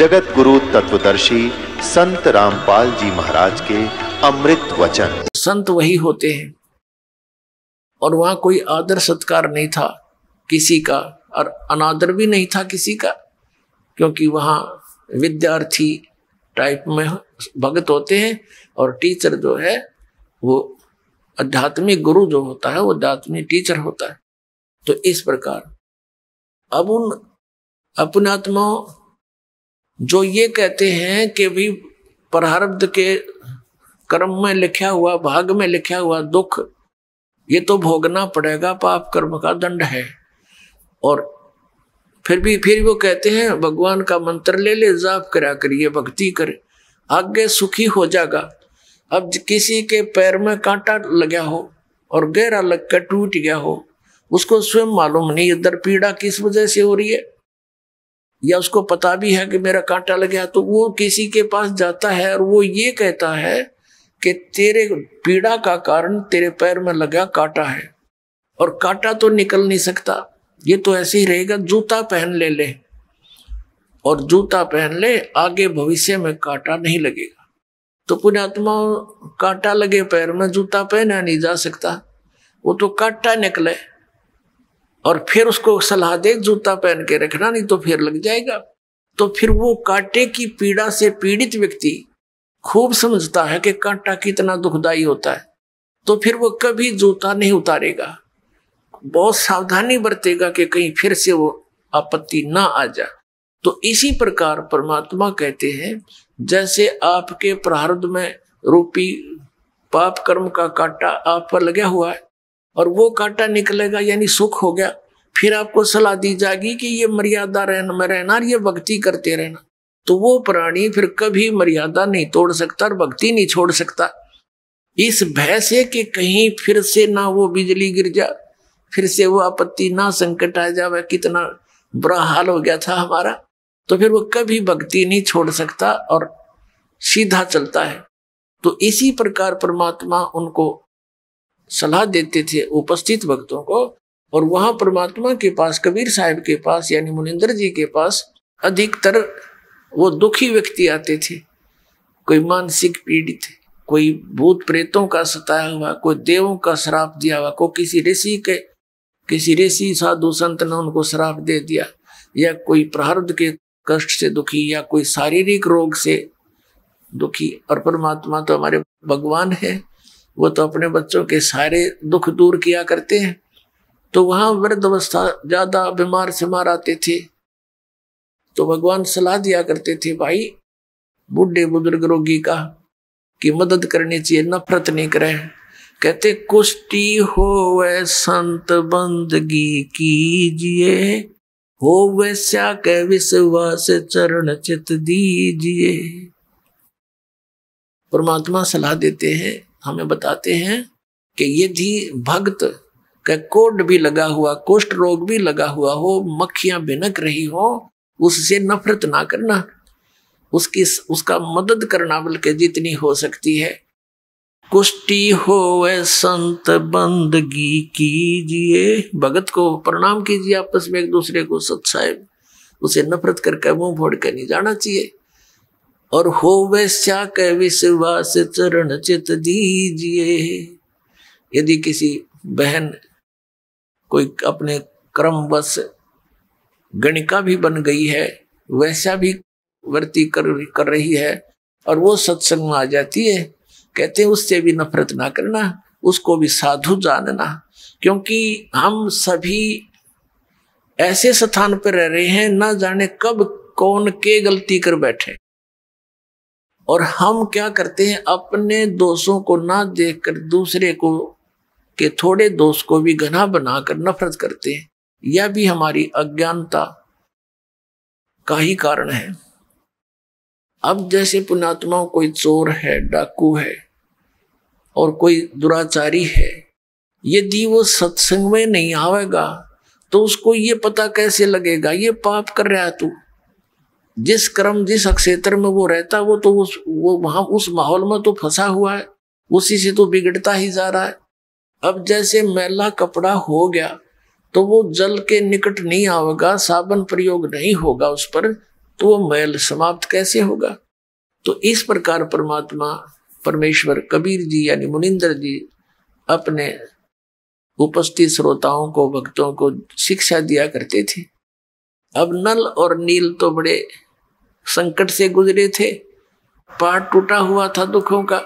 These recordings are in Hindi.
जगत गुरु तत्वदर्शी संत रामपाल जी महाराज के अमृत वचन संत वही होते हैं और वहां कोई आदर सत्कार नहीं था किसी का और अनादर भी नहीं था किसी का क्योंकि वहां विद्यार्थी टाइप में भगत होते हैं और टीचर जो है वो आध्यात्मिक गुरु जो होता है वो आध्यात्मिक टीचर होता है तो इस प्रकार अब उन अपनात्माओं जो ये कहते हैं कि भी प्रारब्ध के कर्म में लिखा हुआ भाग में लिखा हुआ दुख ये तो भोगना पड़ेगा पाप कर्म का दंड है और फिर भी फिर वो कहते हैं भगवान का मंत्र ले ले जाप करा करिए भक्ति कर आगे सुखी हो जाएगा अब किसी के पैर में कांटा लगा हो और गहरा लग कर टूट गया हो उसको स्वयं मालूम नहीं इधर पीड़ा किस वजह से हो रही है या उसको पता भी है कि मेरा कांटा लग गया तो वो किसी के पास जाता है और वो ये कहता है कि तेरे पीड़ा का कारण तेरे पैर में लगा कांटा है और कांटा तो निकल नहीं सकता ये तो ऐसे ही रहेगा जूता पहन ले ले और जूता पहन ले आगे भविष्य में कांटा नहीं लगेगा तो पुण्यात्मा कांटा लगे पैर में जूता पहना नहीं जा सकता वो तो कांटा निकले और फिर उसको सलाह दे जूता पहन के रखना नहीं तो फिर लग जाएगा तो फिर वो कांटे की पीड़ा से पीड़ित व्यक्ति खूब समझता है कि कांटा कितना दुखदाई होता है तो फिर वो कभी जूता नहीं उतारेगा बहुत सावधानी बरतेगा कि कहीं फिर से वो आपत्ति ना आ जाए तो इसी प्रकार परमात्मा कहते हैं जैसे आपके प्रारब्ध में रूपी पाप कर्म का कांटा आप पर लगा हुआ है और वो कांटा निकलेगा यानी सुख हो गया फिर आपको सलाह दी जाएगी कि ये मर्यादा रहना में रहना और ये भक्ति करते रहना तो वो प्राणी फिर कभी मर्यादा नहीं तोड़ सकता और भक्ति नहीं छोड़ सकता इस भय से कि कहीं फिर से ना वो बिजली गिर जा फिर से वो आपत्ति ना संकट आ जा कितना बुरा हाल हो गया था हमारा तो फिर वो कभी भक्ति नहीं छोड़ सकता और सीधा चलता है तो इसी प्रकार परमात्मा उनको सलाह देते थे उपस्थित भक्तों को और वहां परमात्मा के पास कबीर साहब के पास यानी मुनिंदर जी के पास अधिकतर वो दुखी व्यक्ति आते थे कोई मानसिक पीड़ित कोई भूत प्रेतों का सताया हुआ कोई देवों का श्राप दिया हुआ कोई किसी ऋषि के किसी ऋषि साधु संत ने उनको श्राप दे दिया या कोई प्रारब्ध के कष्ट से दुखी या कोई शारीरिक रोग से दुखी और परमात्मा तो हमारे भगवान है वो तो अपने बच्चों के सारे दुख दूर किया करते हैं तो वहां वृद्ध अवस्था ज्यादा बीमार से मार आते थे तो भगवान सलाह दिया करते थे भाई बूढ़े बुजुर्ग रोगी का की मदद करनी चाहिए नफरत नहीं करे कहते कुश्ती हो वह संत बंदगी कीजिए हो वैसा के विश्वास चरण चित दीजिए परमात्मा सलाह देते हैं हमें बताते हैं कि यदि भक्त का कोड भी लगा हुआ कुष्ठ रोग भी लगा हुआ हो मक्खियां बिनक रही हो उससे नफरत ना करना उसकी उसका मदद करना बल्कि जितनी हो सकती है कुष्टि हो वह संत बंदगी कीजिए भगत को प्रणाम कीजिए आपस में एक दूसरे को सत उसे नफरत करके मुंह फोड़ के नहीं जाना चाहिए और हो वैश्या कह विश्वास चरण चित दीजिए यदि किसी बहन कोई अपने क्रम बस गणिका भी बन गई है वैसा भी वृत्ति कर कर रही है और वो सत्संग में आ जाती है कहते हैं उससे भी नफरत ना करना उसको भी साधु जानना क्योंकि हम सभी ऐसे स्थान पर रह रहे हैं ना जाने कब कौन के गलती कर बैठे और हम क्या करते हैं अपने दोस्तों को ना देखकर दूसरे को के थोड़े दोस्त को भी घना बनाकर नफरत करते हैं यह भी हमारी अज्ञानता का ही कारण है अब जैसे पुणात्मा कोई चोर है डाकू है और कोई दुराचारी है यदि वो सत्संग में नहीं आवेगा तो उसको ये पता कैसे लगेगा ये पाप कर रहा है तू जिस क्रम जिस क्षेत्र में वो रहता है वो तो उस वो वहां उस माहौल में तो फंसा हुआ है उसी से तो बिगड़ता ही जा रहा है अब जैसे मैला कपड़ा हो गया तो वो जल के निकट नहीं आवेगा साबन प्रयोग नहीं होगा उस पर तो वो मैल समाप्त कैसे होगा तो इस प्रकार परमात्मा परमेश्वर कबीर जी यानी मुनिंदर जी अपने उपस्थित श्रोताओं को भक्तों को शिक्षा दिया करते थे अब नल और नील तो बड़े संकट से गुजरे थे पार टूटा हुआ था दुखों का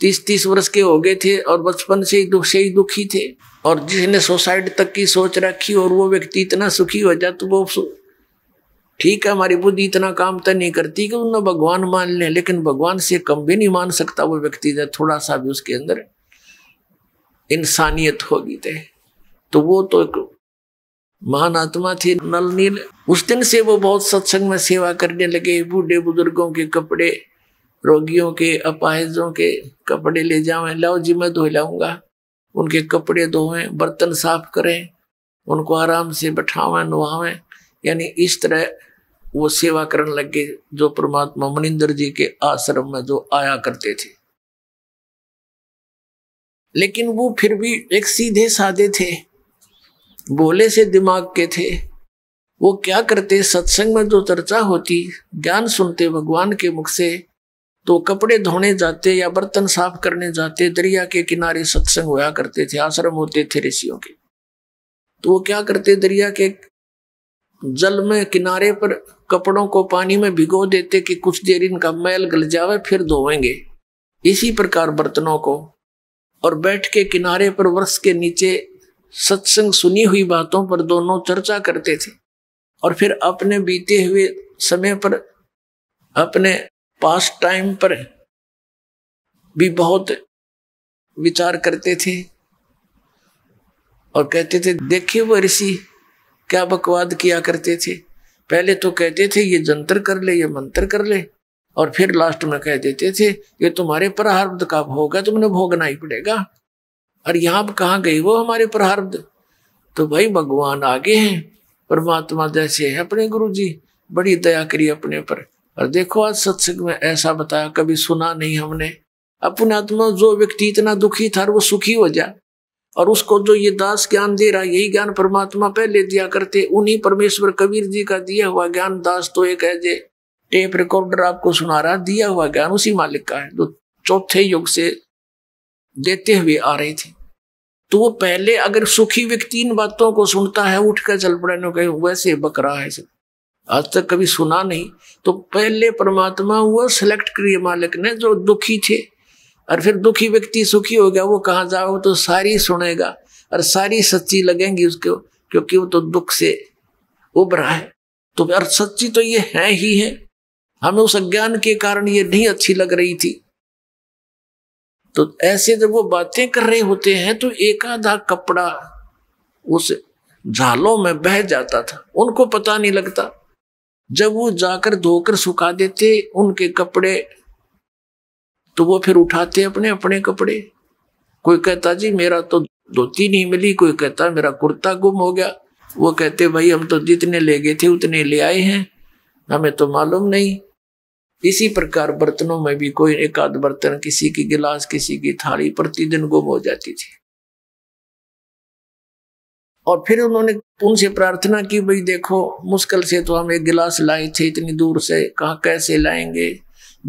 तीस तीस वर्ष के हो गए थे और बचपन से ही दुख से ही दुखी थे और जिसने सुसाइड तक की सोच रखी और वो व्यक्ति इतना सुखी हो जाए तो वो ठीक है हमारी बुद्धि इतना काम तो नहीं करती कि उन्होंने भगवान मान लें लेकिन भगवान से कम भी नहीं मान सकता वो व्यक्ति जब थोड़ा सा भी उसके अंदर इंसानियत होगी तो तो वो तो एक महान आत्मा थे नल नील उस दिन से वो बहुत सत्संग में सेवा करने लगे बूढ़े बुजुर्गों के कपड़े रोगियों के अपाहिजों के कपड़े ले जाओ लाओ जी मैं धो लाऊंगा उनके कपड़े धोए बर्तन साफ करें उनको आराम से बैठावे नुहावे यानी इस तरह वो सेवा करने लगे जो परमात्मा मनिंदर जी के आश्रम में जो आया करते थे लेकिन वो फिर भी एक सीधे साधे थे भोले से दिमाग के थे वो क्या करते सत्संग में जो चर्चा होती ज्ञान सुनते भगवान के मुख से तो कपड़े धोने जाते या बर्तन साफ करने जाते दरिया के किनारे सत्संग होया करते थे आश्रम होते थे ऋषियों के तो वो क्या करते दरिया के जल में किनारे पर कपड़ों को पानी में भिगो देते कि कुछ देर इनका मैल गल जावे फिर धोवेंगे इसी प्रकार बर्तनों को और बैठ के किनारे पर वर्ष के नीचे सत्संग सुनी हुई बातों पर दोनों चर्चा करते थे और फिर अपने बीते हुए समय पर अपने पास टाइम पर भी बहुत विचार करते थे और कहते थे देखिए वो ऋषि क्या बकवाद किया करते थे पहले तो कहते थे ये जंतर कर ले ये मंत्र कर ले और फिर लास्ट में कह देते थे ये तुम्हारे प्रारब्ध का भोग है तुमने भोगना ही पड़ेगा और पर कहाँ गई वो हमारे प्रारब्ध तो भाई भगवान आगे हैं परमात्मा जैसे हैं अपने गुरु जी बड़ी दया करी अपने पर और देखो आज सत्संग में ऐसा बताया कभी सुना नहीं हमने अपने आत्मा जो व्यक्ति इतना दुखी था वो सुखी हो जा और उसको जो ये दास ज्ञान दे रहा यही ज्ञान परमात्मा पहले दिया करते उन्हीं परमेश्वर कबीर जी का दिया हुआ ज्ञान दास तो एक है जे टेप रिकॉर्डर आपको सुना रहा दिया हुआ ज्ञान उसी मालिक का है जो चौथे युग से देते हुए आ रहे थे तो वो पहले अगर सुखी व्यक्ति इन बातों को सुनता है उठ कर चल पड़े कहे वैसे बकरा है सब आज तक कभी सुना नहीं तो पहले परमात्मा हुआ सेलेक्ट करिए मालिक ने जो दुखी थे और फिर दुखी व्यक्ति सुखी हो गया वो कहाँ जाओ तो सारी सुनेगा और सारी सच्ची लगेंगी उसको क्योंकि वो तो दुख से उभरा है तो और सच्ची तो ये है ही है हमें उस अज्ञान के कारण ये नहीं अच्छी लग रही थी तो ऐसे जब वो बातें कर रहे होते हैं तो एक आधा कपड़ा उस झालों में बह जाता था उनको पता नहीं लगता जब वो जाकर धोकर सुखा देते उनके कपड़े तो वो फिर उठाते अपने अपने कपड़े कोई कहता जी मेरा तो धोती नहीं मिली कोई कहता मेरा कुर्ता गुम हो गया वो कहते भाई हम तो जितने ले गए थे उतने ले आए हैं हमें तो मालूम नहीं इसी प्रकार बर्तनों में भी कोई एक आध बर्तन किसी की गिलास किसी की थाली प्रतिदिन गुम हो जाती थी और फिर उन्होंने उनसे प्रार्थना की भाई देखो मुश्किल से तो हम एक गिलास लाए थे इतनी दूर से कहा कैसे लाएंगे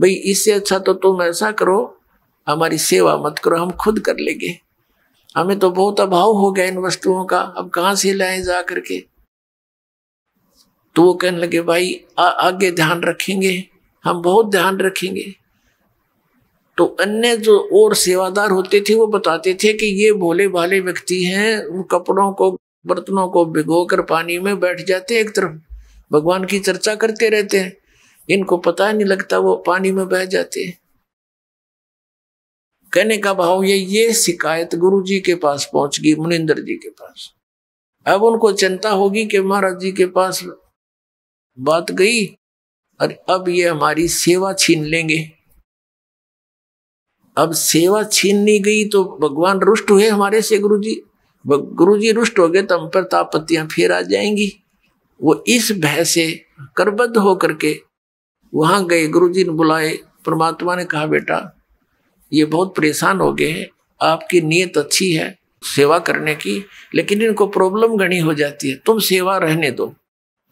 भाई इससे अच्छा तो तुम ऐसा करो हमारी सेवा मत करो हम खुद कर लेंगे हमें तो बहुत अभाव हो गया इन वस्तुओं का अब कहाँ से लाए जा करके तो वो कहने लगे भाई आ, आगे ध्यान रखेंगे हम बहुत ध्यान रखेंगे तो अन्य जो और सेवादार होते थे वो बताते थे कि ये भोले भाले व्यक्ति हैं उन कपड़ों को बर्तनों को भिगो कर पानी में बैठ जाते एक तरफ भगवान की चर्चा करते रहते हैं इनको पता नहीं लगता वो पानी में बह जाते हैं कहने का भाव ये ये शिकायत गुरु जी के पास पहुंच गई मुनिंदर जी के पास अब उनको चिंता होगी कि महाराज जी के पास बात गई अरे अब ये हमारी सेवा छीन लेंगे अब सेवा छीननी गई तो भगवान रुष्ट हुए हमारे से गुरु जी गुरु जी रुष्ट हो गए तो हम पर तापत्तियां फिर आ जाएंगी वो इस भय से करबद्ध होकर के वहां गए गुरु जी ने बुलाए परमात्मा ने कहा बेटा ये बहुत परेशान हो गए हैं आपकी नीयत अच्छी है सेवा करने की लेकिन इनको प्रॉब्लम घनी हो जाती है तुम सेवा रहने दो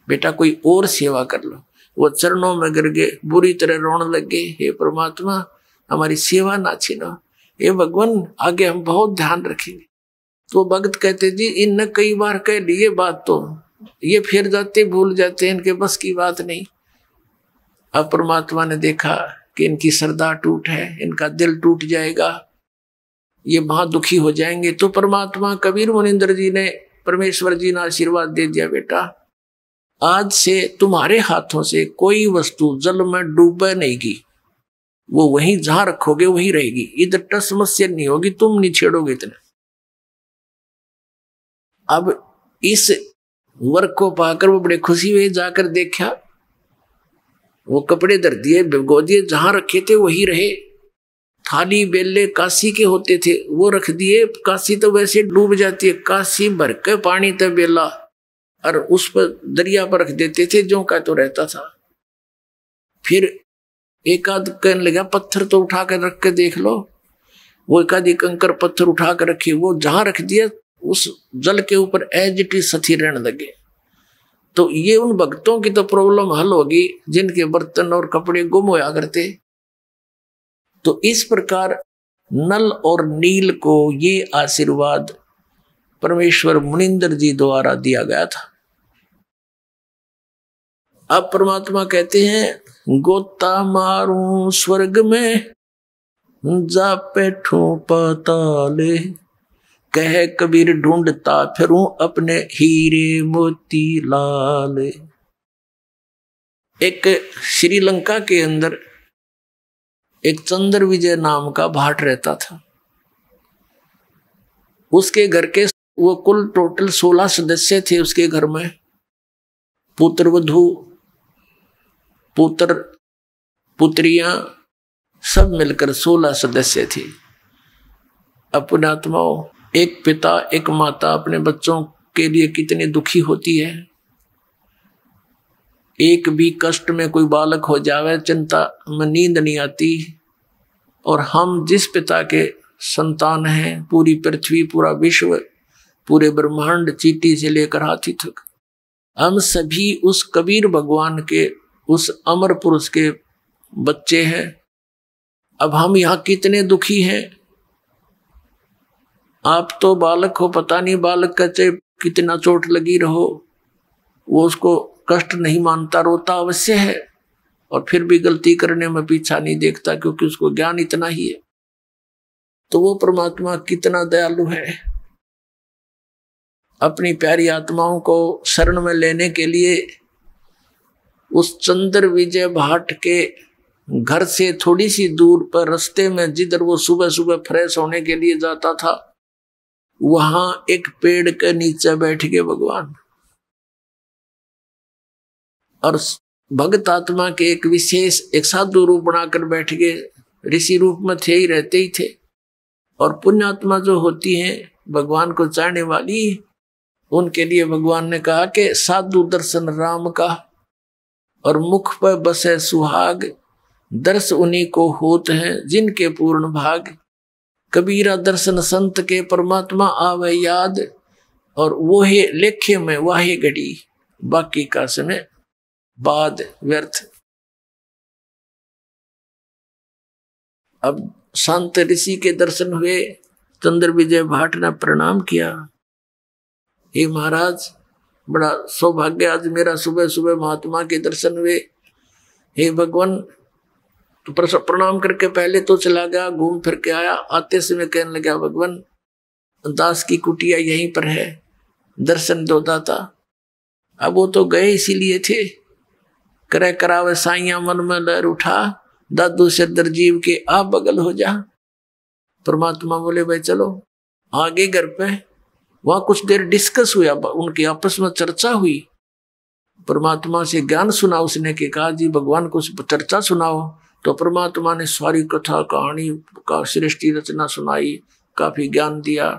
बेटा कोई और सेवा कर लो वो चरणों में गिर गए बुरी तरह रोने लग गए हे परमात्मा हमारी सेवा ना छीनो हे भगवान आगे हम बहुत ध्यान रखेंगे तो भगत कहते जी इन कई बार कह लिए बात तो ये फिर जाते भूल जाते इनके बस की बात नहीं अब परमात्मा ने देखा कि इनकी श्रद्धा टूट है इनका दिल टूट जाएगा ये महा दुखी हो जाएंगे तो परमात्मा कबीर मुनिंद्र जी ने परमेश्वर जी ने आशीर्वाद दे दिया बेटा आज से तुम्हारे हाथों से कोई वस्तु जल में डूबे नहीं की वो वहीं जहां रखोगे वहीं रहेगी इधर समस्या नहीं होगी तुम नहीं छेड़ोगे इतने अब इस वर्ग को पाकर वो बड़े खुशी हुए जाकर देखा वो कपड़े धर दिए गोदिये जहां रखे थे वही रहे थाली बेले काशी के होते थे वो रख दिए काशी तो वैसे डूब जाती है काशी भर के पानी तो बेला और उस पर दरिया पर रख देते थे जो का तो रहता था फिर एक आध कहने लगा पत्थर तो उठा कर रख के देख लो वो एक आध कंकर पत्थर उठा कर रखे वो जहां रख दिया उस जल के ऊपर एज इट इज सथी रहने लगे तो ये उन भक्तों की तो प्रॉब्लम हल होगी जिनके बर्तन और कपड़े गुम होया करते तो इस प्रकार नल और नील को ये आशीर्वाद परमेश्वर मुनिंदर जी द्वारा दिया गया था अब परमात्मा कहते हैं गोता मारू स्वर्ग में जा बैठू पताले कह कबीर ढूंढता फिरूं अपने हीरे मोती लाल एक श्रीलंका के अंदर एक चंद्र विजय नाम का भाट रहता था उसके घर के वो कुल टोटल सोलह सदस्य थे उसके घर में पुत्र वधु पुत्र पुत्रियां सब मिलकर सोलह सदस्य थे अपनात्माओं एक पिता एक माता अपने बच्चों के लिए कितनी दुखी होती है एक भी कष्ट में कोई बालक हो जावे चिंता में नींद नहीं आती और हम जिस पिता के संतान हैं पूरी पृथ्वी पूरा विश्व पूरे ब्रह्मांड चीटी से लेकर हाथी तक हम सभी उस कबीर भगवान के उस अमर पुरुष के बच्चे हैं अब हम यहाँ कितने दुखी हैं आप तो बालक हो पता नहीं बालक कहते कितना चोट लगी रहो वो उसको कष्ट नहीं मानता रोता अवश्य है और फिर भी गलती करने में पीछा नहीं देखता क्योंकि उसको ज्ञान इतना ही है तो वो परमात्मा कितना दयालु है अपनी प्यारी आत्माओं को शरण में लेने के लिए उस चंद्र विजय भाट के घर से थोड़ी सी दूर पर रस्ते में जिधर वो सुबह सुबह फ्रेश होने के लिए जाता था वहां एक पेड़ के नीचे बैठ गए भगवान और भगत आत्मा के एक विशेष एक साधु रूप बनाकर बैठ गए ऋषि रूप में थे ही रहते ही थे और पुण्यात्मा जो होती है भगवान को चाहने वाली उनके लिए भगवान ने कहा कि साधु दर्शन राम का और मुख पर बसे सुहाग दर्श उन्हीं को होत है जिनके पूर्ण भाग कबीरा दर्शन संत के परमात्मा आवे याद और वो है लेखे में वाहे घड़ी बाकी का समय बाद व्यर्थ अब संत ऋषि के दर्शन हुए चंद्र विजय भाट ने प्रणाम किया हे महाराज बड़ा सौभाग्य आज मेरा सुबह सुबह महात्मा के दर्शन हुए हे भगवान तो प्रणाम करके पहले तो चला गया घूम फिर के आया आते समय कहने लगा भगवान दास की कुटिया यहीं पर है दर्शन दो दाता अब वो तो गए इसीलिए थे करे करावे साइया मन में लहर उठा दादू से दरजीव के आप बगल हो जा परमात्मा बोले भाई चलो आगे घर पे वहां कुछ देर डिस्कस हुआ उनकी आपस में चर्चा हुई परमात्मा से ज्ञान सुना उसने कि कहा जी भगवान को चर्चा सुनाओ तो परमात्मा ने सारी कथा कहानी का सृष्टि रचना सुनाई काफी ज्ञान दिया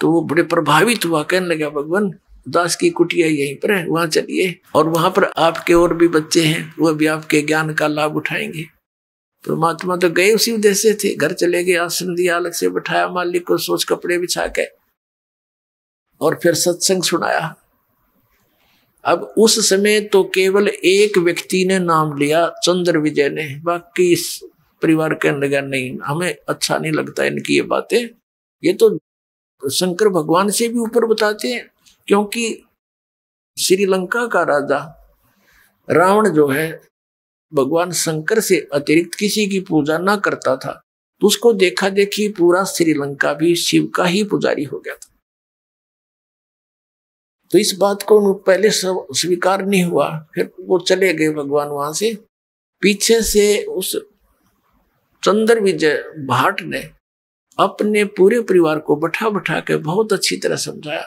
तो वो बड़े प्रभावित हुआ कहने लगा भगवान दास की कुटिया यहीं पर है वहां चलिए और वहां पर आपके और भी बच्चे हैं वह भी आपके ज्ञान का लाभ उठाएंगे परमात्मा तो गए उसी उद्देश्य थे घर चले गए आसन दिया अलग से बैठाया मालिक को सोच कपड़े बिछा के और फिर सत्संग सुनाया अब उस समय तो केवल एक व्यक्ति ने नाम लिया चंद्र विजय ने बाकी इस परिवार के लगा नहीं हमें अच्छा नहीं लगता इनकी ये बातें ये तो शंकर भगवान से भी ऊपर बताते हैं क्योंकि श्रीलंका का राजा रावण जो है भगवान शंकर से अतिरिक्त किसी की पूजा ना करता था तो उसको देखा देखी पूरा श्रीलंका भी शिव का ही पुजारी हो गया था तो इस बात को पहले स्वीकार नहीं हुआ फिर वो चले गए भगवान वहां से पीछे से उस चंद्र विजय भाट ने अपने पूरे परिवार को बैठा बैठा के बहुत अच्छी तरह समझाया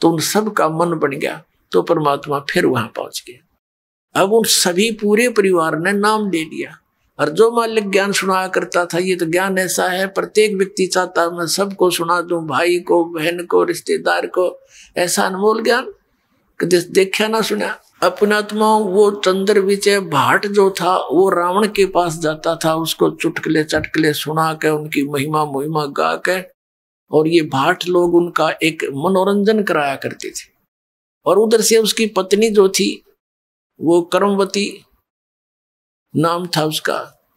तो उन सब का मन बन गया तो परमात्मा फिर वहां पहुंच गया अब उन सभी पूरे परिवार ने नाम दे दिया और जो मालिक ज्ञान सुनाया करता था ये तो ज्ञान ऐसा है प्रत्येक व्यक्ति चाहता मैं सबको सुना दूं भाई को बहन को रिश्तेदार को ऐसा अनमोल ज्ञान देखा ना सुना अपनात्मा वो चंद्र विचय भाट जो था वो रावण के पास जाता था उसको चुटकले चटकले सुना के उनकी महिमा महिमा गा के और ये भाट लोग उनका एक मनोरंजन कराया करते थे और उधर से उसकी पत्नी जो थी वो कर्मवती नाम था उसका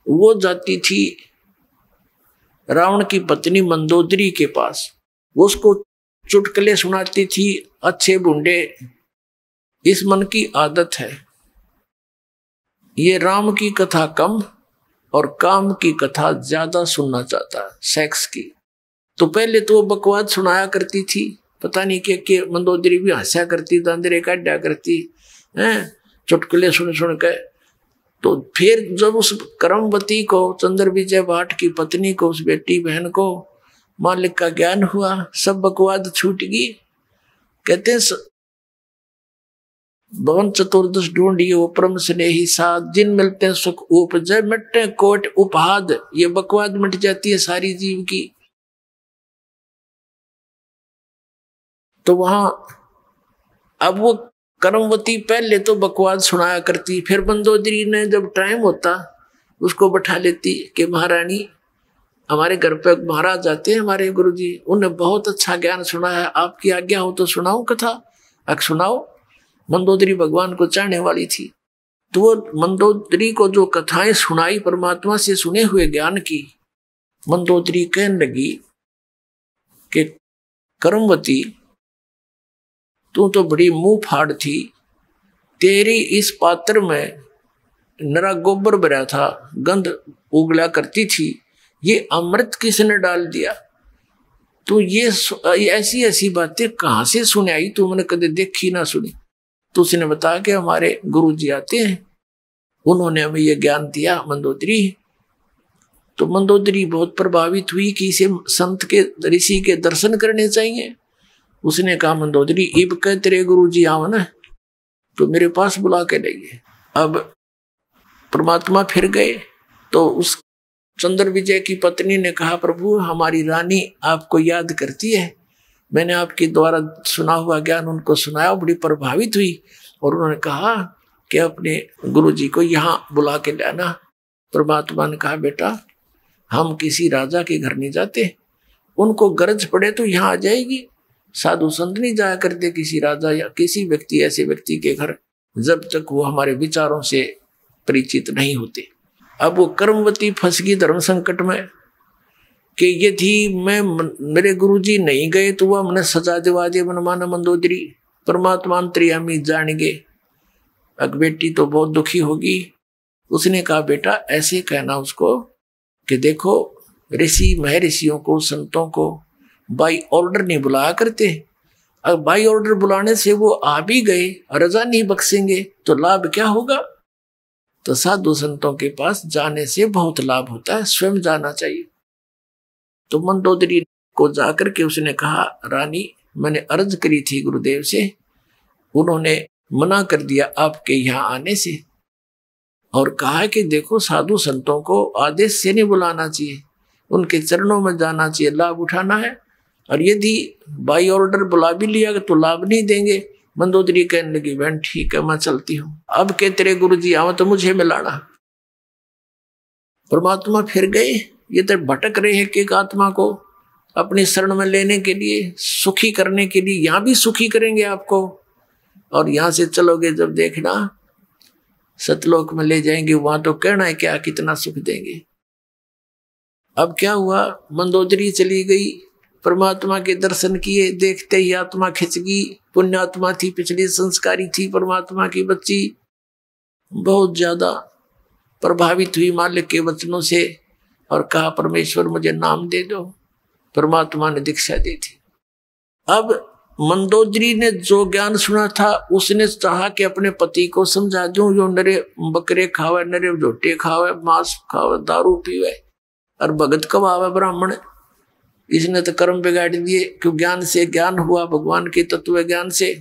वो जाती थी रावण की पत्नी मंदोदरी के पास वो उसको चुटकले सुनाती थी अच्छे बूढ़े इस मन की आदत है ये राम की कथा कम और काम की कथा ज्यादा सुनना चाहता है सेक्स की तो पहले तो वो बकवाद सुनाया करती थी पता नहीं क्या क्या मंदोदरी भी हंसा करती दांदरे काटा करती हैं चुटकुले सुन सुन के तो फिर जब उस करमवती को चंद्र विजय भाट की पत्नी को उस बेटी बहन को मालिक का ज्ञान हुआ सब बकवाद छूट गई कहते हैं भवन चतुर्दश ढूंढिए वो परम स्नेही साध जिन मिलते हैं सुख उपज मिटते कोट उपहाद ये बकवाद मिट जाती है सारी जीव की तो वहां अब वो कर्मवती पहले तो बकवाद सुनाया करती फिर बंदोदरी ने जब टाइम होता उसको बैठा लेती कि महारानी हमारे घर पे महाराज आते हैं हमारे गुरु जी उन्हें बहुत अच्छा ज्ञान सुनाया आपकी आज्ञा हो तो सुनाओ कथा अक सुनाओ मंदोदरी भगवान को चाहने वाली थी तो वो मंदोदरी को जो कथाएं सुनाई परमात्मा से सुने हुए ज्ञान की मंदोदरी कहने लगी कि कर्मवती तू तो बड़ी मुंह फाड़ थी तेरी इस पात्र में नरा गोबर भरा था गंध उगला करती थी ये अमृत किसने डाल दिया तू ये ऐसी ऐसी बातें कहाँ से सुने आई तू मैंने कदे देखी ना सुनी तो उसने बताया कि हमारे गुरु जी आते हैं उन्होंने हमें यह ज्ञान दिया मंदोदरी तो मंदोदरी बहुत प्रभावित हुई कि इसे संत के ऋषि के दर्शन करने चाहिए उसने कहा मंदोदरी इब कह तेरे गुरु जी आव ना तो मेरे पास बुला के लाइए अब परमात्मा फिर गए तो उस चंद्र विजय की पत्नी ने कहा प्रभु हमारी रानी आपको याद करती है मैंने आपके द्वारा सुना हुआ ज्ञान उनको सुनाया बड़ी प्रभावित हुई और उन्होंने कहा कि अपने गुरु जी को यहाँ बुला के लाना परमात्मा ने कहा बेटा हम किसी राजा के घर नहीं जाते उनको गरज पड़े तो यहाँ आ जाएगी साधु संत नहीं जाया करते किसी राजा या किसी व्यक्ति ऐसे व्यक्ति के घर जब तक वो हमारे विचारों से परिचित नहीं होते अब वो कर्मवती फंस गई धर्म संकट में कि ये थी मैं मेरे गुरु जी नहीं गए तो वह हमने सजा दिवा दे मनमाना मंदोदरी परमात्मा त्रियामी जान गए अब बेटी तो बहुत दुखी होगी उसने कहा बेटा ऐसे कहना उसको कि देखो ऋषि महर्षियों को संतों को बाई ऑर्डर नहीं बुलाया करते अगर बाई ऑर्डर बुलाने से वो आ भी गए रजा नहीं बख्शेंगे तो लाभ क्या होगा तो साधु संतों के पास जाने से बहुत लाभ होता है स्वयं जाना चाहिए तो मंदोदरी को जाकर के उसने कहा रानी मैंने अर्ज करी थी गुरुदेव से उन्होंने मना कर दिया आपके यहाँ आने से और कहा कि देखो साधु संतों को आदेश से नहीं बुलाना चाहिए उनके चरणों में जाना चाहिए लाभ उठाना है और यदि बाई ऑर्डर बुला भी लिया तो लाभ नहीं देंगे मंदोदरी कहने लगी बहन ठीक है मैं चलती हूँ अब के तेरे गुरु जी आओ तो मुझे मिलाना परमात्मा फिर गए ये तो भटक रहे हैं एक आत्मा को अपनी शरण में लेने के लिए सुखी करने के लिए यहाँ भी सुखी करेंगे आपको और यहाँ से चलोगे जब देखना सतलोक में ले जाएंगे वहां तो कहना है क्या कितना सुख देंगे अब क्या हुआ मंदोदरी चली गई परमात्मा के दर्शन किए देखते ही आत्मा खिंच गई पुण्यात्मा थी पिछली संस्कारी थी परमात्मा की बच्ची बहुत ज्यादा प्रभावित हुई मालिक के वचनों से और कहा परमेश्वर मुझे नाम दे दो परमात्मा ने दीक्षा दी थी अब मंदोदरी ने जो ज्ञान सुना था उसने चाहा कि अपने पति को समझा दू जो नरे बकरे खावे नरे झोटे खावे मांस खावे दारू पीवे और भगत कब आवे ब्राह्मण इसने तो कर्म बिगाड़ दिए क्यों ज्ञान से ज्ञान हुआ भगवान के तत्व ज्ञान से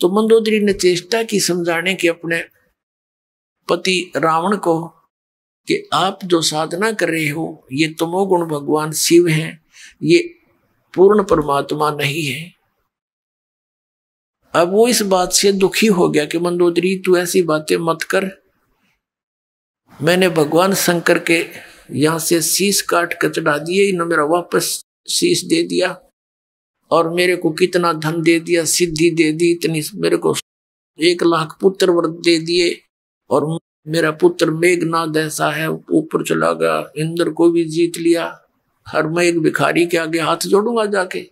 तो मंदोदरी ने चेष्टा की समझाने की अपने पति रावण को कि आप जो साधना कर रहे हो ये तमोगुण भगवान शिव हैं ये पूर्ण परमात्मा नहीं है अब वो इस बात से दुखी हो गया कि मंदोदरी तू ऐसी बातें मत कर मैंने भगवान शंकर के यहाँ से शीश काट कर चढ़ा दिए इन्होंने मेरा वापस शीश दे दिया और मेरे को कितना धन दे दिया सिद्धि दे दी इतनी मेरे को एक लाख पुत्र व्रत दे दिए और मेरा पुत्र मेघनाद ऐसा है ऊपर चला गया इंद्र को भी जीत लिया हर मैं एक भिखारी के आगे हाथ जोड़ूंगा जाके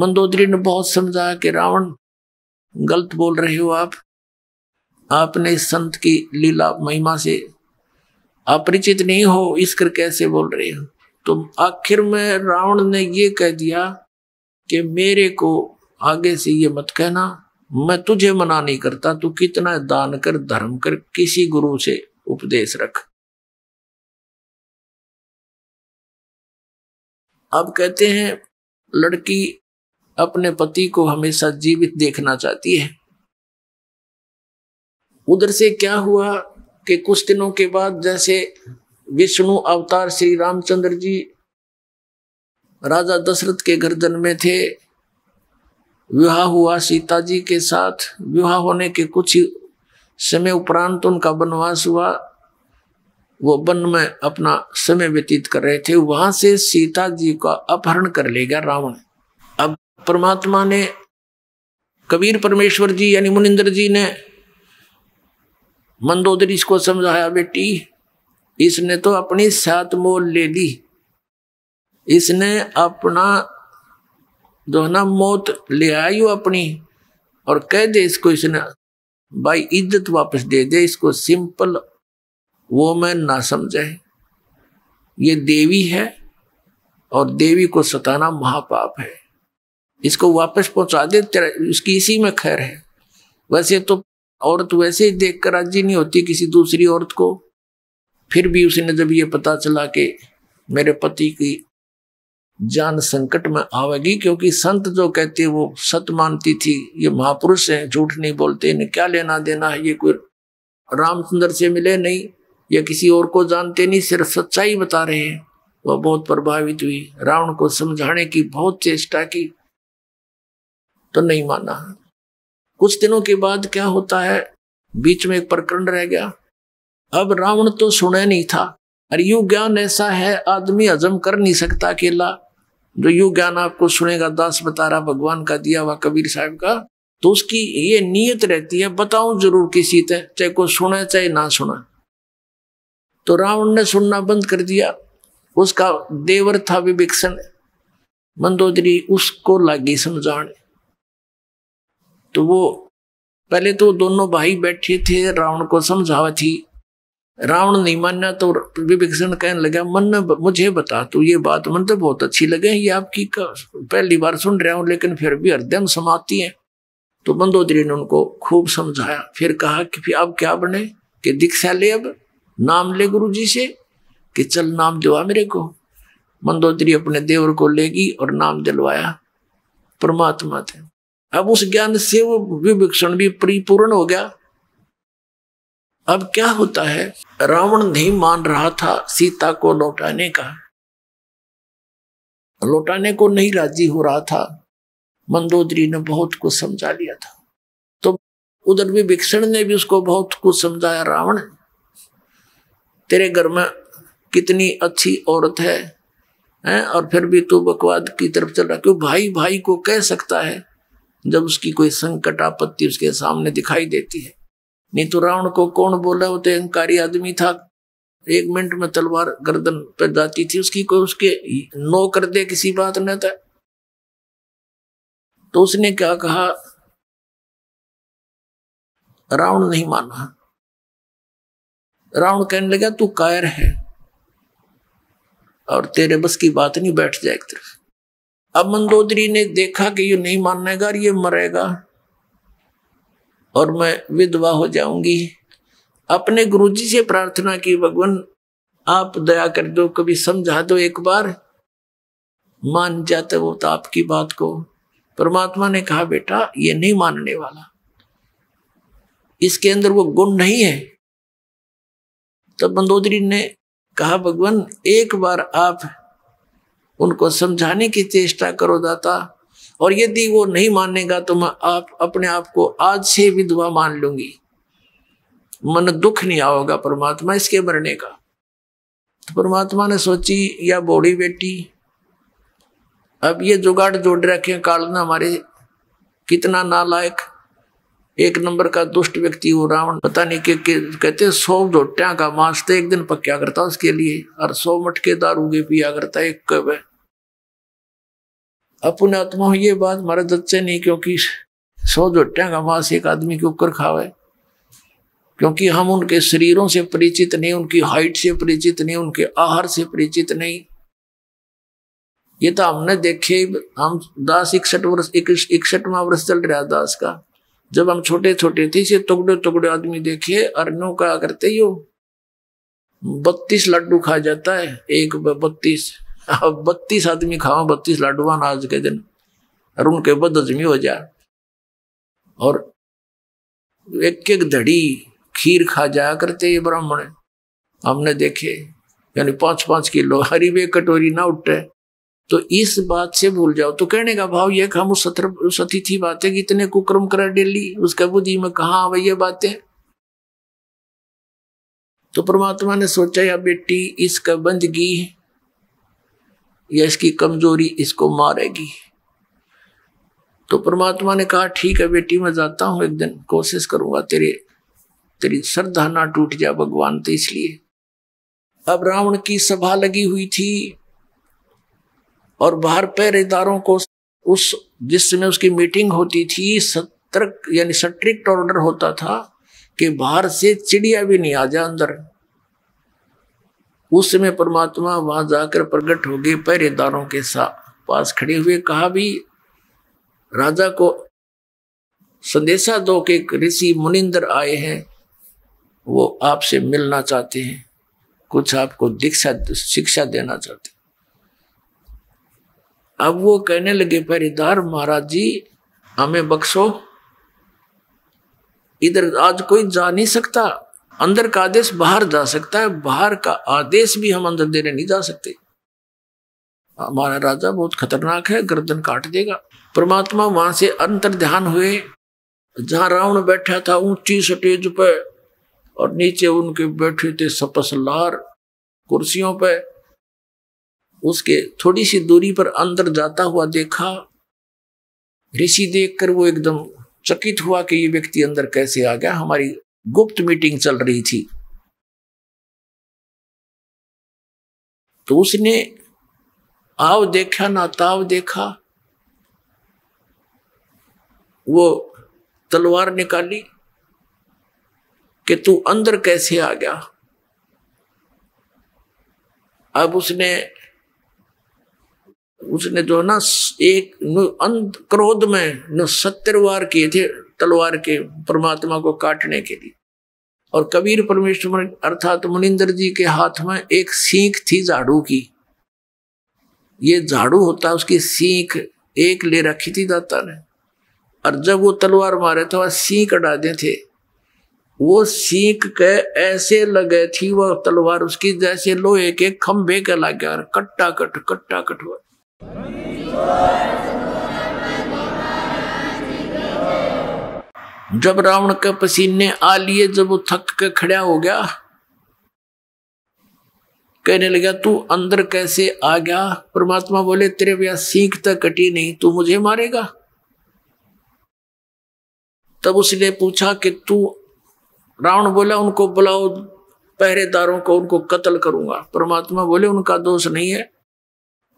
मंदोदरी ने बहुत समझाया कि रावण गलत बोल रहे हो आप आपने संत की लीला महिमा से अपरिचित नहीं हो इस कर कैसे बोल रहे हो तो आखिर में रावण ने ये कह दिया कि मेरे को आगे से ये मत कहना मैं तुझे मना नहीं करता तू कितना दान कर धर्म कर किसी गुरु से उपदेश रख अब कहते हैं लड़की अपने पति को हमेशा जीवित देखना चाहती है उधर से क्या हुआ कि कुछ दिनों के बाद जैसे विष्णु अवतार श्री रामचंद्र जी राजा दशरथ के घर जन्मे थे विवाह हुआ सीता जी के साथ विवाह होने के कुछ ही समय उपरांत उनका वनवास हुआ वो वन में अपना समय व्यतीत कर रहे थे वहां से सीता जी का अपहरण कर ले गया रावण अब परमात्मा ने कबीर परमेश्वर जी यानी मुनिंद्र जी ने मंदोदरी इसको समझाया बेटी इसने तो अपनी सात मोल ले ली इसने अपना जो है ना मौत ले आई हो अपनी और कह दे इसको इसने भाई इज्जत वापस दे दे इसको सिंपल वो मैं ना समझे ये देवी है और देवी को सताना महापाप है इसको वापस पहुंचा दे तेरा इसकी इसी में खैर है वैसे तो औरत वैसे ही देख कर राजी नहीं होती किसी दूसरी औरत को फिर भी उसने जब ये पता चला कि मेरे पति की जान संकट में आवेगी क्योंकि संत जो कहते वो सत मानती थी ये महापुरुष हैं झूठ नहीं बोलते इन्हें क्या लेना देना है ये कोई रामचंद्र से मिले नहीं या किसी और को जानते नहीं सिर्फ सच्चाई बता रहे हैं वह बहुत प्रभावित हुई रावण को समझाने की बहुत चेष्टा की तो नहीं माना कुछ दिनों के बाद क्या होता है बीच में एक प्रकरण रह गया अब रावण तो सुने नहीं था अरे यू ज्ञान ऐसा है आदमी हजम कर नहीं सकता अकेला जो यू ज्ञान आपको सुनेगा दास बता रहा भगवान का दिया हुआ कबीर साहब का तो उसकी ये नीयत रहती है बताऊं जरूर किसी तय चाहे को सुने चाहे ना सुना तो रावण ने सुनना बंद कर दिया उसका देवर था विभिक्षण मंदोदरी उसको लागी समझाने तो वो पहले तो दोनों भाई बैठे थे रावण को समझावे थी रावण नहीं माना तो विभीषण कहने लगा मन मुझे बता तो ये बात मन तो बहुत अच्छी लगे ये आपकी पहली बार सुन रहा हूँ लेकिन फिर भी हृदय समाती है तो मंदोदरी ने उनको खूब समझाया फिर कहा कि फिर अब क्या बने कि दीक्षा ले अब नाम ले गुरु जी से कि चल नाम दिवा मेरे को मंदोदरी अपने देवर को लेगी और नाम दिलवाया परमात्मा थे अब उस ज्ञान से वो विभीषण भी परिपूर्ण हो गया अब क्या होता है रावण नहीं मान रहा था सीता को लौटाने का लौटाने को नहीं राजी हो रहा था मंदोदरी ने बहुत कुछ समझा लिया था तो उधर भी भिक्षण ने भी उसको बहुत कुछ समझाया रावण तेरे घर में कितनी अच्छी औरत है हैं और फिर भी तू बकवाद की तरफ चल रहा क्यों भाई भाई को कह सकता है जब उसकी कोई संकट आपत्ति उसके सामने दिखाई देती है नहीं तो रावण को कौन बोला वो तो अहंकारी आदमी था एक मिनट में तलवार गर्दन पर जाती थी उसकी कोई उसके नो कर दे किसी बात न था तो।, तो उसने क्या कहा रावण नहीं माना रावण कहने लगा तू कायर है और तेरे बस की बात नहीं बैठ जाए एक तरफ अब मंदोदरी ने देखा कि ये नहीं मानेगा ये मरेगा और मैं विधवा हो जाऊंगी अपने गुरुजी से प्रार्थना की भगवान आप दया कर दो कभी समझा दो एक बार मान जाते वो तो आपकी बात को परमात्मा ने कहा बेटा ये नहीं मानने वाला इसके अंदर वो गुण नहीं है तब मंदोदरी ने कहा भगवान एक बार आप उनको समझाने की चेष्टा करो दाता और यदि वो नहीं मानेगा तो मैं आप अपने आप को आज से विधवा मान लूंगी मन दुख नहीं आओगा परमात्मा इसके मरने का तो परमात्मा ने सोची या बोड़ी बेटी अब ये जुगाड़ जोड़ रखे काल ने हमारे कितना नालायक एक नंबर का दुष्ट व्यक्ति वो रावण पता नहीं के, के कहते सौ झोटिया का मांस तो एक दिन पक्या करता उसके लिए और सौ मटके दारू के पिया करता एक कब अपने आत्मा ये बात हमारे दच्चे नहीं क्योंकि सौ झोटिया का मांस एक आदमी के ऊपर खावे क्योंकि हम उनके शरीरों से परिचित नहीं उनकी हाइट से परिचित नहीं उनके आहार से परिचित नहीं ये तो हमने देखे हम दास इकसठ वर्ष इकसठवा वर्ष चल रहा दास का जब हम छोटे छोटे थे इसे टुकड़े टुकड़े आदमी देखिए अरनों का करते ही हो बत्तीस लड्डू खा जाता है एक बत्तीस अब बत्तीस आदमी खाओ बत्तीस लड्डुआ आज के दिन और उनके बदजमी हो जाए और एक एक धड़ी खीर खा जाया करते ये ब्राह्मण हमने देखे यानी पांच पांच किलो हरी वे कटोरी ना उठे तो इस बात से भूल जाओ तो कहने का भाव यह हम उस सती थी बातें कि इतने कुक्रम करा डेली उसका बुद्धि में कहा ये बातें तो परमात्मा ने सोचा या बेटी इसका बंदगी या इसकी कमजोरी इसको मारेगी तो परमात्मा ने कहा ठीक है बेटी मैं जाता हूं एक दिन कोशिश करूंगा तेरे तेरी श्रद्धा ना टूट जाए भगवान तो इसलिए अब रावण की सभा लगी हुई थी और बाहर पहरेदारों को उस जिस समय उसकी मीटिंग होती थी सतर्क यानी स्ट्रिक्ट ऑर्डर होता था कि बाहर से चिड़िया भी नहीं आ जा अंदर उस समय परमात्मा वहां जाकर प्रकट हो गए पहरेदारों के साथ पास खड़े हुए कहा भी राजा को संदेशा दो के ऋषि मुनिंदर आए हैं वो आपसे मिलना चाहते हैं कुछ आपको दीक्षा शिक्षा देना चाहते हैं अब वो कहने लगे पहरेदार महाराज जी हमें बख्शो इधर आज कोई जा नहीं सकता अंदर का आदेश बाहर जा सकता है बाहर का आदेश भी हम अंदर देने नहीं जा सकते हमारा राजा बहुत खतरनाक है गर्दन काट देगा परमात्मा वहां से अंतर ध्यान हुए जहां रावण बैठा था ऊंची स्टेज पर और नीचे उनके बैठे थे सपसलार कुर्सियों पर उसके थोड़ी सी दूरी पर अंदर जाता हुआ देखा ऋषि देखकर वो एकदम चकित हुआ कि ये व्यक्ति अंदर कैसे आ गया हमारी गुप्त मीटिंग चल रही थी तो उसने आव देखा ना ताव देखा वो तलवार निकाली कि तू अंदर कैसे आ गया अब उसने उसने जो ना एक अंत क्रोध में न सत्तर वार किए थे तलवार के परमात्मा को काटने के लिए और कबीर परमेश्वर अर्थात मुनिंदर जी के हाथ में एक सीख थी झाड़ू की ये झाड़ू होता है उसकी सीख एक ले रखी थी दाता ने और जब वो तलवार मारे थे तो वह सीख अड़ा दे थे वो सीख के ऐसे लगे थी वह तलवार उसकी जैसे लोहे के खंभे के लगे और कट्टा कट कट्टा कट हुआ जब रावण के पसीने आ लिए जब वो थक के खड़ा हो गया कहने लगा तू अंदर कैसे आ गया परमात्मा बोले तेरे ब्याह सीख तक तो कटी नहीं तू मुझे मारेगा तब उसने पूछा कि तू रावण बोला उनको बुलाओ पहरेदारों को उनको कत्ल करूंगा परमात्मा बोले उनका दोष नहीं है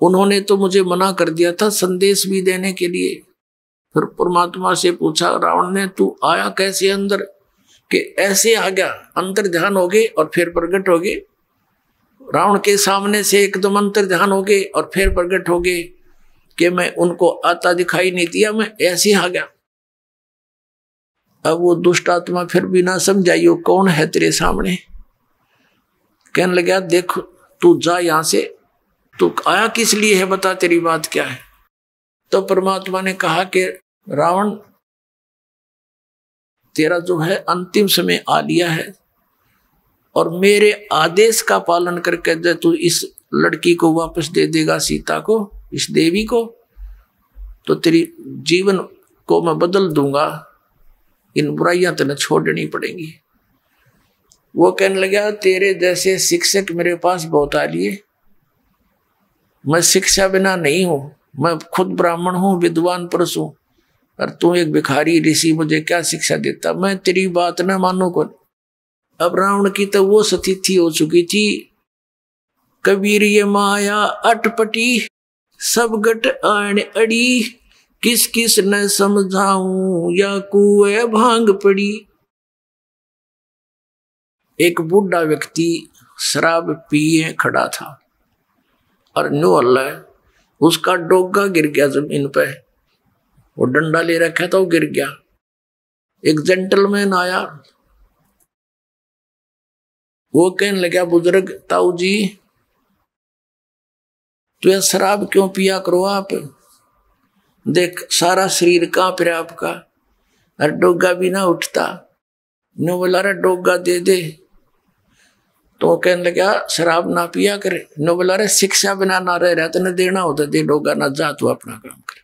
उन्होंने तो मुझे मना कर दिया था संदेश भी देने के लिए फिर परमात्मा से पूछा रावण ने तू आया कैसे अंदर कि ऐसे आ गया अंतर ध्यान हो गए और फिर प्रकट हो गए रावण के सामने से एकदम अंतर ध्यान हो गए और फिर प्रकट हो गए कि मैं उनको आता दिखाई नहीं दिया मैं ऐसे आ गया अब वो दुष्ट आत्मा फिर भी ना समझाइयो कौन है तेरे सामने कहने लगे देख तू जा यहां से तो आया किस लिए है बता तेरी बात क्या है तो परमात्मा ने कहा कि रावण तेरा जो है अंतिम समय आ लिया है और मेरे आदेश का पालन करके जो तू इस लड़की को वापस दे देगा सीता को इस देवी को तो तेरी जीवन को मैं बदल दूंगा इन बुराइयां तेना छोड़नी पड़ेंगी वो कहने लगा तेरे जैसे शिक्षक मेरे पास बहुत आ लिए मैं शिक्षा बिना नहीं हूं मैं खुद ब्राह्मण हूं विद्वान पुरुष हूं पर तू एक भिखारी ऋषि मुझे क्या शिक्षा देता मैं तेरी बात ना मानू को अब रावण की तो वो स्थिति हो चुकी थी कबीर ये माया अटपटी सब गट आण अड़ी किस किस न समझाऊ या कुए भांग पड़ी एक बूढ़ा व्यक्ति शराब पिए खड़ा था और न्यू हल्ला है उसका डोगा गिर गया जमीन पे वो डंडा ले रखा था वो गिर गया एक जेंटलमैन आया वो कहने लगे बुजुर्ग ताऊ जी तो शराब क्यों पिया करो आप देख सारा शरीर कहाँ पर आपका अरे डोगा भी ना उठता नो बोला रहा डोगा दे दे तो कहने लगा हाँ, शराब ना पिया करे नो बोला रहे शिक्षा बिना ना रह रहा तेने तो देना होता दे डोगा ना जा तू अपना काम करे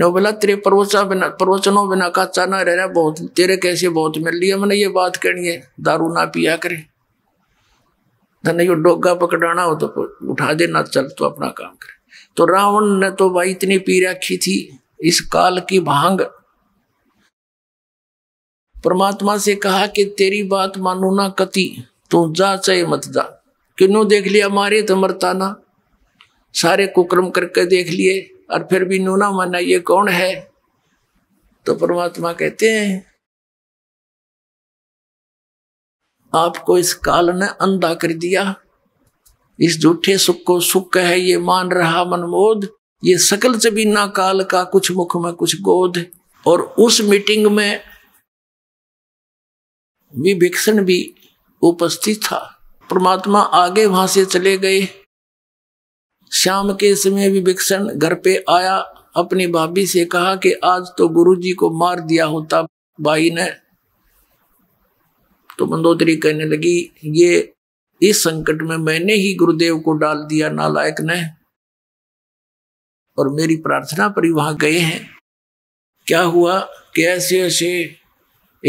नो बोला तेरे प्रवचन बिना प्रवचनों बिना काचा ना रह रहा बहुत तेरे कैसे बहुत मिल लिया मैंने ये बात कहनी है दारू ना पिया करे धन यो डोगा पकड़ाना हो तो उठा देना चल तू अपना काम करे तो रावण ने तो भाई इतनी पी रखी थी इस काल की भांग परमात्मा से कहा कि तेरी बात मानो ना कति तू जा चाहे मत जा किन्नू देख लिया मारे तो मरता ना सारे कुक्रम करके देख लिए और फिर भी नूना माना ये कौन है तो परमात्मा कहते हैं आपको इस काल ने अंधा कर दिया इस झूठे सुख को सुख है ये मान रहा मनमोद ये सकल से भी ना काल का कुछ मुख में कुछ गोद और उस मीटिंग में विभिक्षण भी उपस्थित था परमात्मा आगे वहां से चले गए शाम के समय विभीक्षण घर पे आया अपनी भाभी से कहा कि आज तो गुरुजी को मार दिया होता भाई ने तो मंदोदरी कहने लगी ये इस संकट में मैंने ही गुरुदेव को डाल दिया नालायक ने और मेरी प्रार्थना पर ही वहां गए हैं क्या हुआ कि ऐसे ऐसे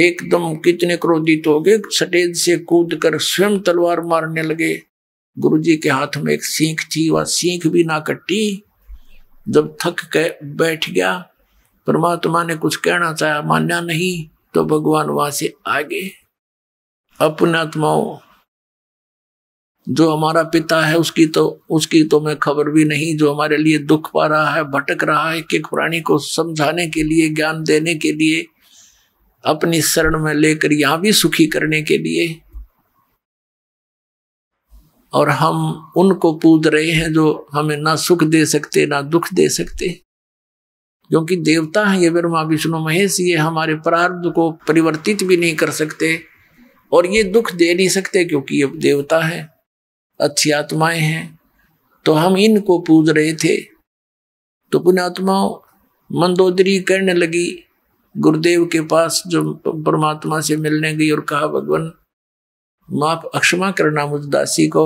एकदम कितने क्रोधित हो गए सटेज से कूद कर स्वयं तलवार मारने लगे गुरु जी के हाथ में एक सीख थी वह सीख भी ना कटी जब थक के बैठ गया परमात्मा ने कुछ कहना चाहा मान्या नहीं तो भगवान वहां से आगे अपने आत्माओं जो हमारा पिता है उसकी तो उसकी तो मैं खबर भी नहीं जो हमारे लिए दुख पा रहा है भटक रहा है कि प्राणी को समझाने के लिए ज्ञान देने के लिए अपनी शरण में लेकर यहां भी सुखी करने के लिए और हम उनको पूज रहे हैं जो हमें ना सुख दे सकते ना दुख दे सकते क्योंकि देवता हैं ये ब्रह्मा विष्णु महेश ये हमारे प्रार्थ को परिवर्तित भी नहीं कर सकते और ये दुख दे नहीं सकते क्योंकि ये देवता है अच्छी आत्माएं हैं तो हम इनको पूज रहे थे तो पुण्यात्माओं मंदोदरी करने लगी गुरुदेव के पास जो परमात्मा से मिलने गई और कहा भगवान माफ अक्षमा करना मुझ दासी को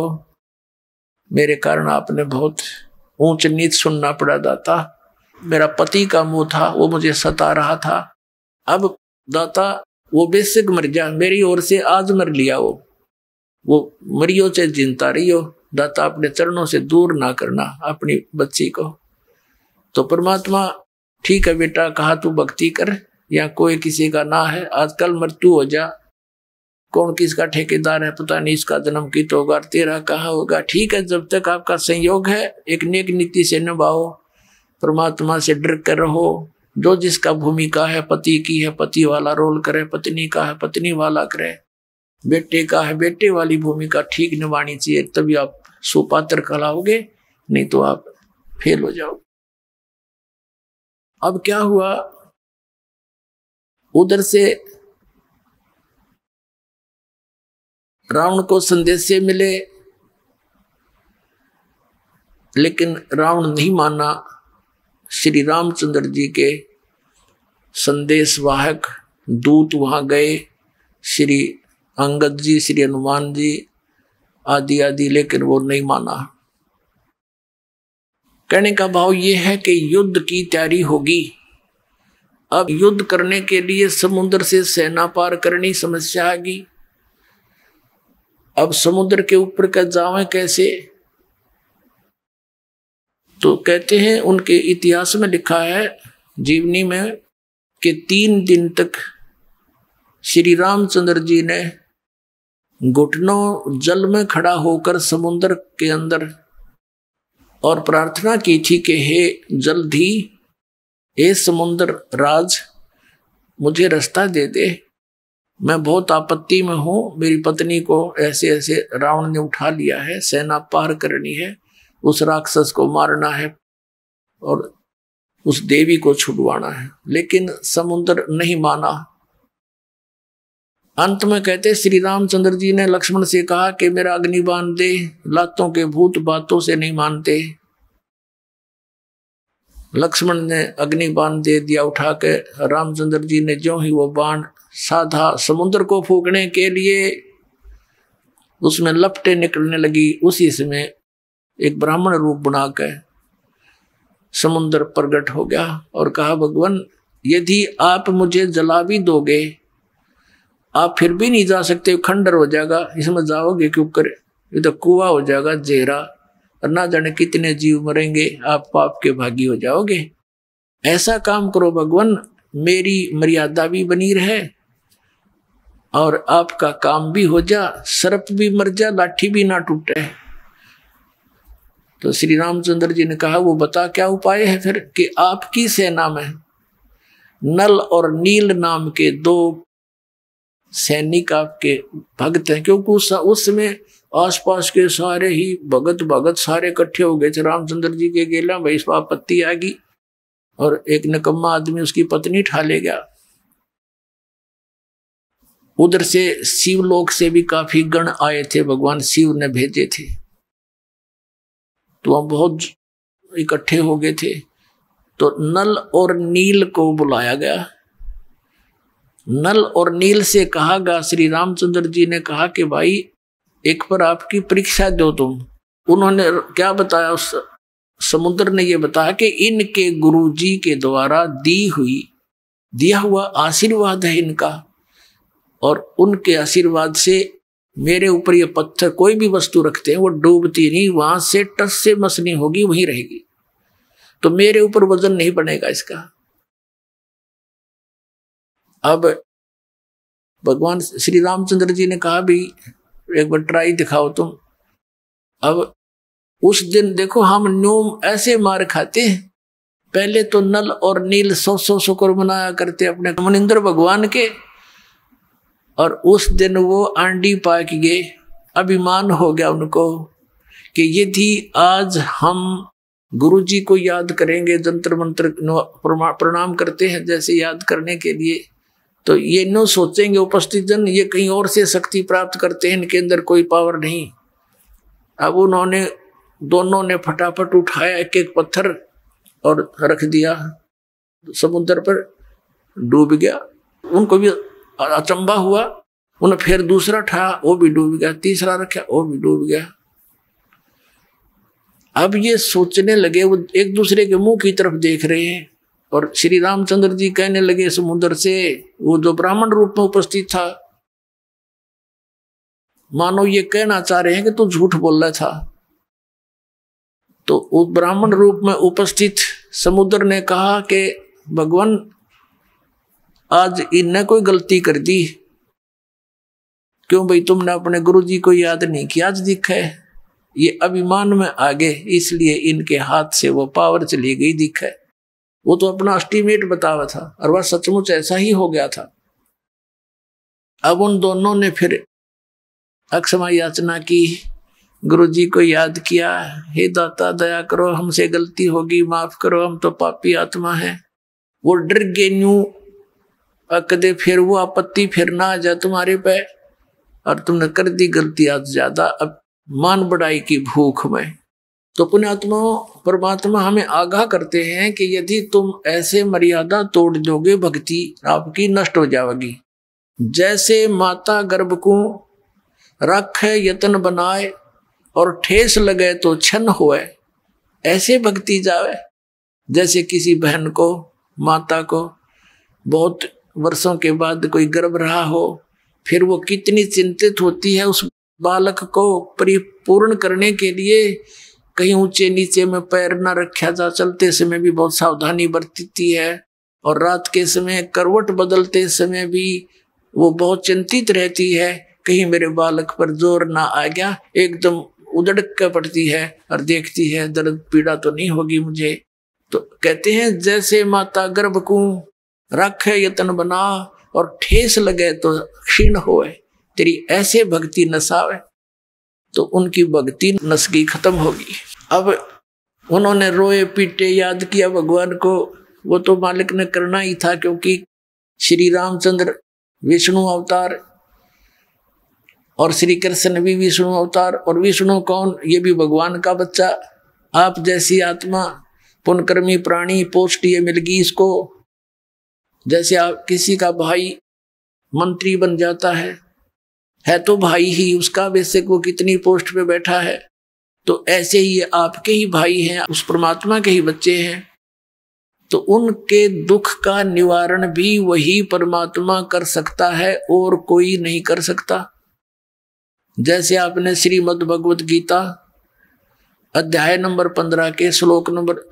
मेरे कारण आपने बहुत ऊंच नीच सुनना पड़ा दाता मेरा पति का मुंह था वो मुझे सता रहा था अब दाता वो बेसिक मर जा मेरी ओर से आज मर लिया वो वो मरियो से जिनता हो दाता अपने चरणों से दूर ना करना अपनी बच्ची को तो परमात्मा ठीक है बेटा कहा तू भक्ति कर या कोई किसी का ना है आजकल मृत्यु हो जा कौन किसका ठेकेदार है पता नहीं इसका जन्म की तो होगा तेरा कहाँ होगा ठीक है जब तक आपका संयोग है एक नेक नीति से निभाओ परमात्मा से डर कर रहो जो जिसका भूमिका है पति की है पति वाला रोल करे पत्नी का है पत्नी वाला करे बेटे का है बेटे वाली भूमिका ठीक निभानी चाहिए तभी आप सुपात्र कहलाओगे नहीं तो आप फेल हो जाओगे अब क्या हुआ उधर से रावण को संदेश मिले लेकिन रावण नहीं माना श्री रामचंद्र जी के संदेश वाहक दूत वहां गए श्री अंगद जी श्री हनुमान जी आदि आदि लेकिन वो नहीं माना कहने का भाव ये है कि युद्ध की तैयारी होगी अब युद्ध करने के लिए समुद्र से सेना पार करनी समस्या आ गई अब समुद्र के ऊपर का जावे कैसे तो कहते हैं उनके इतिहास में लिखा है जीवनी में कि तीन दिन तक श्री रामचंद्र जी ने घुटनों जल में खड़ा होकर समुद्र के अंदर और प्रार्थना की थी कि हे जल्दी ए समुन्द्र राज मुझे रास्ता दे दे मैं बहुत आपत्ति में हूँ मेरी पत्नी को ऐसे ऐसे रावण ने उठा लिया है सेना पार करनी है उस राक्षस को मारना है और उस देवी को छुड़वाना है लेकिन समुद्र नहीं माना अंत में कहते श्री रामचंद्र जी ने लक्ष्मण से कहा कि मेरा अग्निबान दे लातों के भूत बातों से नहीं मानते लक्ष्मण ने अग्नि बाण दे दिया उठा के रामचंद्र जी ने जो ही वो बाण साधा समुद्र को फूकने के लिए उसमें लपटे निकलने लगी उसी समय एक ब्राह्मण रूप बना के समुद्र प्रगट हो गया और कहा भगवान यदि आप मुझे जला भी दोगे आप फिर भी नहीं जा सकते खंडर हो जाएगा इसमें जाओगे क्यों करे ये तो कुआ हो जाएगा जेरा और ना जाने कितने जीव मरेंगे आप पाप के भागी हो जाओगे ऐसा काम करो भगवान मेरी मर्यादा भी बनी रहे और आपका काम भी हो जा सर्प भी मर जा लाठी भी ना टूटे तो श्री रामचंद्र जी ने कहा वो बता क्या उपाय है फिर कि आपकी सेना में नल और नील नाम के दो सैनिक आपके भक्त हैं क्योंकि उस उसमें आसपास के सारे ही भगत भगत सारे इकट्ठे हो गए थे रामचंद्र जी के गेला भाई इस आपत्ति आ गई और एक निकम्मा आदमी उसकी पत्नी ठा ले गया उधर से शिवलोक से भी काफी गण आए थे भगवान शिव ने भेजे थे तो हम बहुत इकट्ठे हो गए थे तो नल और नील को बुलाया गया नल और नील से कहा गया श्री रामचंद्र जी ने कहा कि भाई एक पर आपकी परीक्षा दो तुम उन्होंने क्या बताया उस समुद्र ने यह बताया कि इनके गुरु जी के द्वारा दी हुई दिया हुआ आशीर्वाद है इनका और उनके आशीर्वाद से मेरे ऊपर ये पत्थर कोई भी वस्तु रखते हैं वो डूबती नहीं वहां से टस से मसनी होगी वहीं रहेगी तो मेरे ऊपर वजन नहीं बनेगा इसका अब भगवान श्री रामचंद्र जी ने कहा भी एक बार ट्राई दिखाओ तुम अब उस दिन देखो हम नोम ऐसे मार खाते हैं पहले तो नल और नील सौ सौ शुक्र मनाया करते अपने मनिंदर भगवान के और उस दिन वो आंडी पाक गए अभिमान हो गया उनको कि यदि आज हम गुरु जी को याद करेंगे जंतर मंत्र प्रणाम करते हैं जैसे याद करने के लिए तो ये न सोचेंगे उपस्थित जन ये कहीं और से शक्ति प्राप्त करते हैं इनके अंदर कोई पावर नहीं अब उन्होंने दोनों ने फटाफट उठाया एक एक पत्थर और रख दिया समुद्र पर डूब गया उनको भी अचंबा हुआ उन्हें फिर दूसरा ठा वो भी डूब गया तीसरा रखा वो भी डूब गया अब ये सोचने लगे वो एक दूसरे के मुंह की तरफ देख रहे हैं और श्री रामचंद्र जी कहने लगे समुद्र से वो जो ब्राह्मण रूप में उपस्थित था मानो ये कहना चाह रहे हैं कि तू झूठ बोल रहा था तो उस ब्राह्मण रूप में उपस्थित समुद्र ने कहा कि भगवान आज इनने कोई गलती कर दी क्यों भाई तुमने अपने गुरु जी को याद नहीं किया आज दिखे ये अभिमान में आ गए इसलिए इनके हाथ से वो पावर चली गई दिखे वो तो अपना अस्टिमेट बतावा था और वह सचमुच ऐसा ही हो गया था अब उन दोनों ने फिर अक्षमा याचना की गुरु जी को याद किया हे दाता दया करो हमसे गलती होगी माफ करो हम तो पापी आत्मा है वो डर गए न्यू कदे फिर वो आपत्ति फिर ना आ जाए तुम्हारे पे और तुमने कर दी गलती आज ज्यादा अब मान बड़ाई की भूख में तो पुण्यात्मा परमात्मा हमें आगाह करते हैं कि यदि तुम ऐसे मर्यादा तोड़ दोगे भक्ति आपकी नष्ट हो जाएगी जैसे माता गर्भ को रख यतन बनाए और ठेस लगे तो छन होए ऐसे भक्ति जावे जैसे किसी बहन को माता को बहुत वर्षों के बाद कोई गर्भ रहा हो फिर वो कितनी चिंतित होती है उस बालक को परिपूर्ण करने के लिए कहीं ऊंचे नीचे में पैर न रखा जा चलते समय भी बहुत सावधानी बरतती है और रात के समय करवट बदलते समय भी वो बहुत चिंतित रहती है कहीं मेरे बालक पर जोर ना आ गया एकदम उदड़क कर पड़ती है और देखती है दर्द पीड़ा तो नहीं होगी मुझे तो कहते हैं जैसे माता गर्भ को रख यतन बना और ठेस लगे तो क्षीण हो तेरी ऐसे भक्ति नसावे तो उनकी भक्ति नसगी खत्म होगी अब उन्होंने रोए पीटे याद किया भगवान को वो तो मालिक ने करना ही था क्योंकि श्री रामचंद्र विष्णु अवतार और श्री कृष्ण भी विष्णु अवतार और विष्णु कौन ये भी भगवान का बच्चा आप जैसी आत्मा पुनकर्मी प्राणी पोस्ट ये मिल गई इसको जैसे आप किसी का भाई मंत्री बन जाता है है तो भाई ही उसका वैसे को कितनी पोस्ट पे बैठा है तो ऐसे ही आपके ही भाई हैं उस परमात्मा के ही बच्चे हैं तो उनके दुख का निवारण भी वही परमात्मा कर सकता है और कोई नहीं कर सकता जैसे आपने श्रीमद भगवत गीता अध्याय नंबर पंद्रह के श्लोक नंबर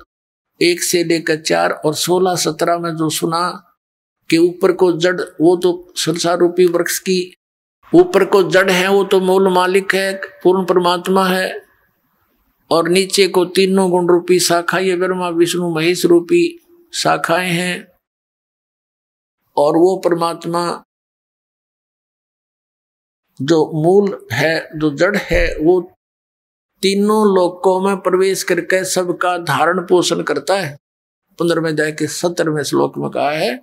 एक से लेकर चार और सोलह सत्रह में जो सुना कि ऊपर को जड़ वो तो संसार रूपी वृक्ष की ऊपर को जड़ है वो तो मूल मालिक है पूर्ण परमात्मा है और नीचे को तीनों गुण रूपी शाखा ये ब्रह्मा विष्णु महेश रूपी शाखाएं हैं और वो परमात्मा जो मूल है जो जड़ है वो तीनों लोकों में प्रवेश करके सबका धारण पोषण करता है पंद्रह अध्याय के सत्रहवें श्लोक में कहा है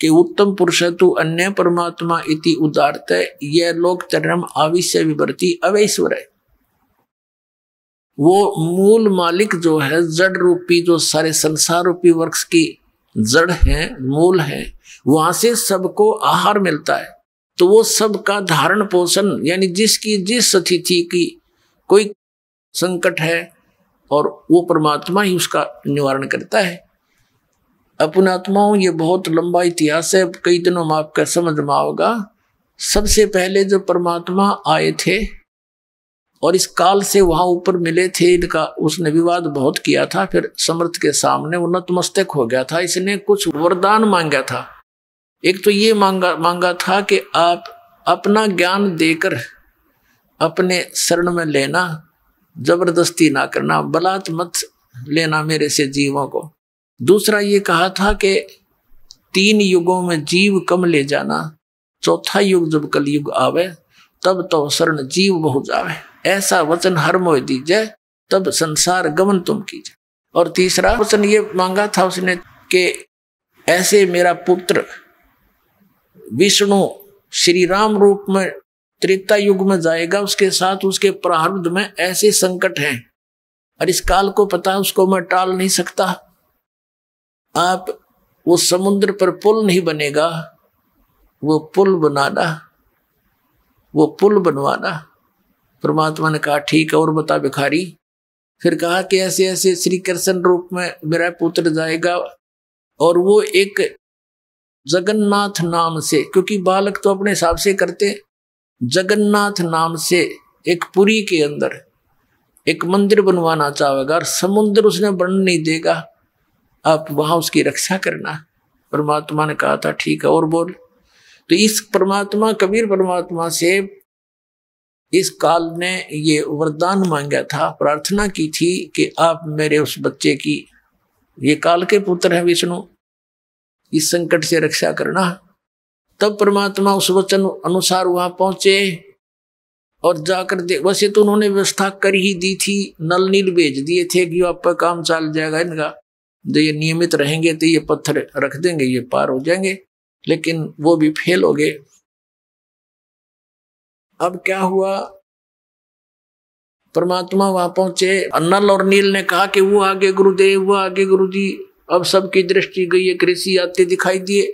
कि उत्तम पुरुष तु अन्य परमात्मा इति उदारत यह लोक चरम आविश्य विवर्ती अवैश्वर है वो मूल मालिक जो है जड़ रूपी जो सारे संसार रूपी वृक्ष की जड़ है मूल है वहां से सबको आहार मिलता है तो वो सबका धारण पोषण यानी जिसकी जिस स्थिति की कोई संकट है और वो परमात्मा ही उसका निवारण करता है अपनात्माओं ये बहुत लंबा इतिहास है कई दिनों में आपका समझ में आओगा सबसे पहले जो परमात्मा आए थे और इस काल से वहां ऊपर मिले थे इनका उसने विवाद बहुत किया था फिर समर्थ के सामने वो नतमस्तक हो गया था इसने कुछ वरदान मांगा था एक तो ये मांगा मांगा था कि आप अपना ज्ञान देकर अपने शरण में लेना जबरदस्ती ना करना बलात् मत लेना मेरे से जीवों को दूसरा ये कहा था कि तीन युगों में जीव कम ले जाना चौथा युग जब कलयुग आवे तब तो शरण जीव बहु जावे ऐसा वचन हर मोह दीजे तब संसार गमन तुम कीजिए और तीसरा वचन ये मांगा था उसने कि ऐसे मेरा पुत्र विष्णु श्री राम रूप में त्रेता युग में जाएगा उसके साथ उसके प्रारब्ध में ऐसे संकट हैं और इस काल को पता उसको मैं टाल नहीं सकता आप वो समुद्र पर पुल नहीं बनेगा वो पुल बनाना वो पुल बनवाना परमात्मा ने कहा ठीक है और बता भिखारी फिर कहा कि ऐसे ऐसे श्री कृष्ण रूप में मेरा पुत्र जाएगा और वो एक जगन्नाथ नाम से क्योंकि बालक तो अपने हिसाब से करते जगन्नाथ नाम से एक पुरी के अंदर एक मंदिर बनवाना चाहेगा और समुद्र उसने बन नहीं देगा आप वहां उसकी रक्षा करना परमात्मा ने कहा था ठीक है और बोल तो इस परमात्मा कबीर परमात्मा से इस काल ने ये वरदान मांगा था प्रार्थना की थी कि आप मेरे उस बच्चे की ये काल के पुत्र है विष्णु इस संकट से रक्षा करना तब परमात्मा उस वचन अनुसार वहां पहुंचे और जाकर दे वैसे तो उन्होंने व्यवस्था कर ही दी थी नल नील भेज दिए थे कि आपका काम चल जाएगा इनका जो तो ये नियमित रहेंगे तो ये पत्थर रख देंगे ये पार हो जाएंगे लेकिन वो भी फेल हो गए अब क्या हुआ परमात्मा वहां पहुंचे अन्नल और नील ने कहा कि वो आगे गुरुदेव वो आगे गुरु जी अब सबकी दृष्टि गई एक ऋषि आते दिखाई दिए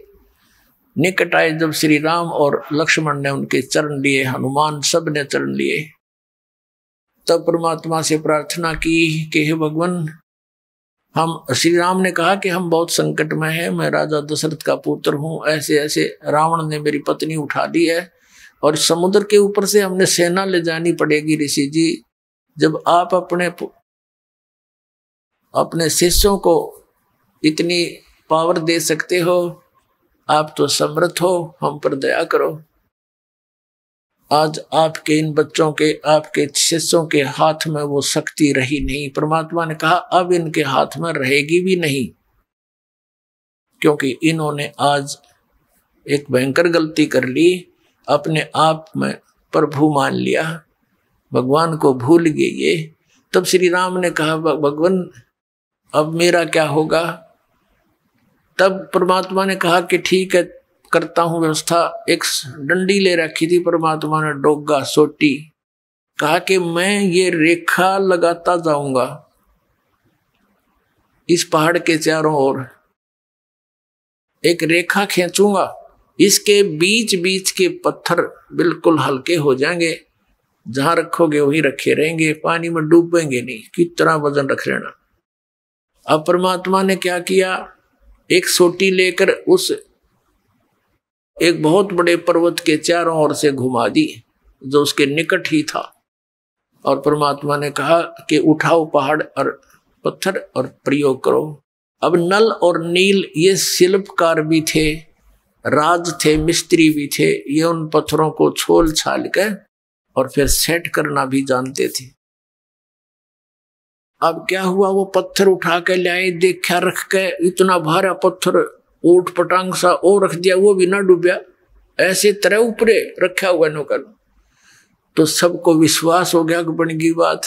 निकट आए जब श्री राम और लक्ष्मण ने उनके चरण लिए हनुमान सब ने चरण लिए तब परमात्मा से प्रार्थना की कि हे भगवान हम श्री राम ने कहा कि हम बहुत संकट में हैं मैं राजा दशरथ का पुत्र हूँ ऐसे ऐसे रावण ने मेरी पत्नी उठा ली है और समुद्र के ऊपर से हमने सेना ले जानी पड़ेगी ऋषि जी जब आप अपने अपने शिष्यों को इतनी पावर दे सकते हो आप तो समृद्ध हो हम पर दया करो आज आपके इन बच्चों के आपके शिष्यों के हाथ में वो शक्ति रही नहीं परमात्मा ने कहा अब इनके हाथ में रहेगी भी नहीं क्योंकि इन्होंने आज एक भयंकर गलती कर ली अपने आप में प्रभु मान लिया भगवान को भूल गए ये तब श्री राम ने कहा भगवान अब मेरा क्या होगा तब परमात्मा ने कहा कि ठीक है करता हूं व्यवस्था एक डंडी ले रखी थी परमात्मा ने डोगा सोटी कहा कि मैं ये रेखा लगाता जाऊंगा इस पहाड़ के चारों ओर एक रेखा खींचूंगा इसके बीच बीच के पत्थर बिल्कुल हल्के हो जाएंगे जहां रखोगे वहीं रखे रहेंगे पानी में डूबेंगे नहीं कितना वजन रख लेना अब परमात्मा ने क्या किया एक सोटी लेकर उस एक बहुत बड़े पर्वत के चारों ओर से घुमा दी जो उसके निकट ही था और परमात्मा ने कहा कि उठाओ पहाड़ और पत्थर और प्रयोग करो अब नल और नील ये शिल्पकार भी थे राज थे मिस्त्री भी थे ये उन पत्थरों को छोल छाल के और फिर सेट करना भी जानते थे अब क्या हुआ वो पत्थर उठा के लाए देखा रख के इतना भारा पत्थर ऊट पटांग सा ओ रख दिया वो भी ना डूबिया ऐसे तरह ऊपरे रखा हुआ नौकर तो सबको विश्वास हो गया कि बन गई बात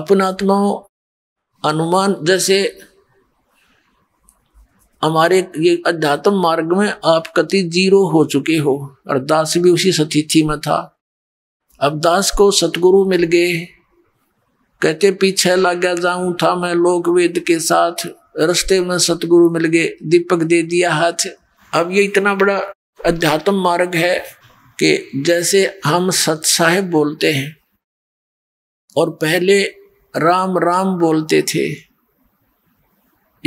अपना अनुमान जैसे हमारे ये अध्यात्म मार्ग में आप कति जीरो हो चुके हो और दास भी उसी स्थिति में था अब दास को सतगुरु मिल गए कहते पीछे गया जाऊं था मैं लोक वेद के साथ रस्ते में सतगुरु मिल गए दीपक दे दिया हाथ अब ये इतना बड़ा अध्यात्म मार्ग है कि जैसे हम सत साहेब बोलते हैं और पहले राम राम बोलते थे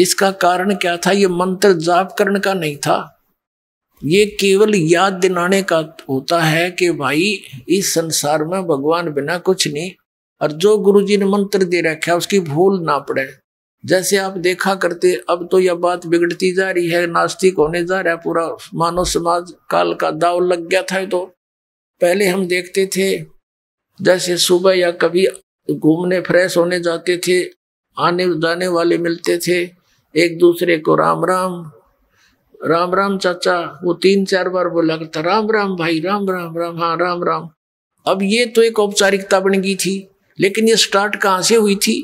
इसका कारण क्या था ये मंत्र जाप करने का नहीं था ये केवल याद दिलाने का होता है कि भाई इस संसार में भगवान बिना कुछ नहीं और जो गुरुजी ने मंत्र दे रखा उसकी भूल ना पड़े जैसे आप देखा करते अब तो यह बात बिगड़ती जा रही है नास्तिक होने जा रहा है पूरा मानव समाज काल का दाव लग गया था तो पहले हम देखते थे जैसे सुबह या कभी घूमने फ्रेश होने जाते थे आने जाने वाले मिलते थे एक दूसरे को राम राम राम राम चाचा वो तीन चार बार बोला करता राम राम भाई राम राम राम हाँ राम राम अब ये तो एक औपचारिकता बन गई थी लेकिन ये स्टार्ट कहाँ से हुई थी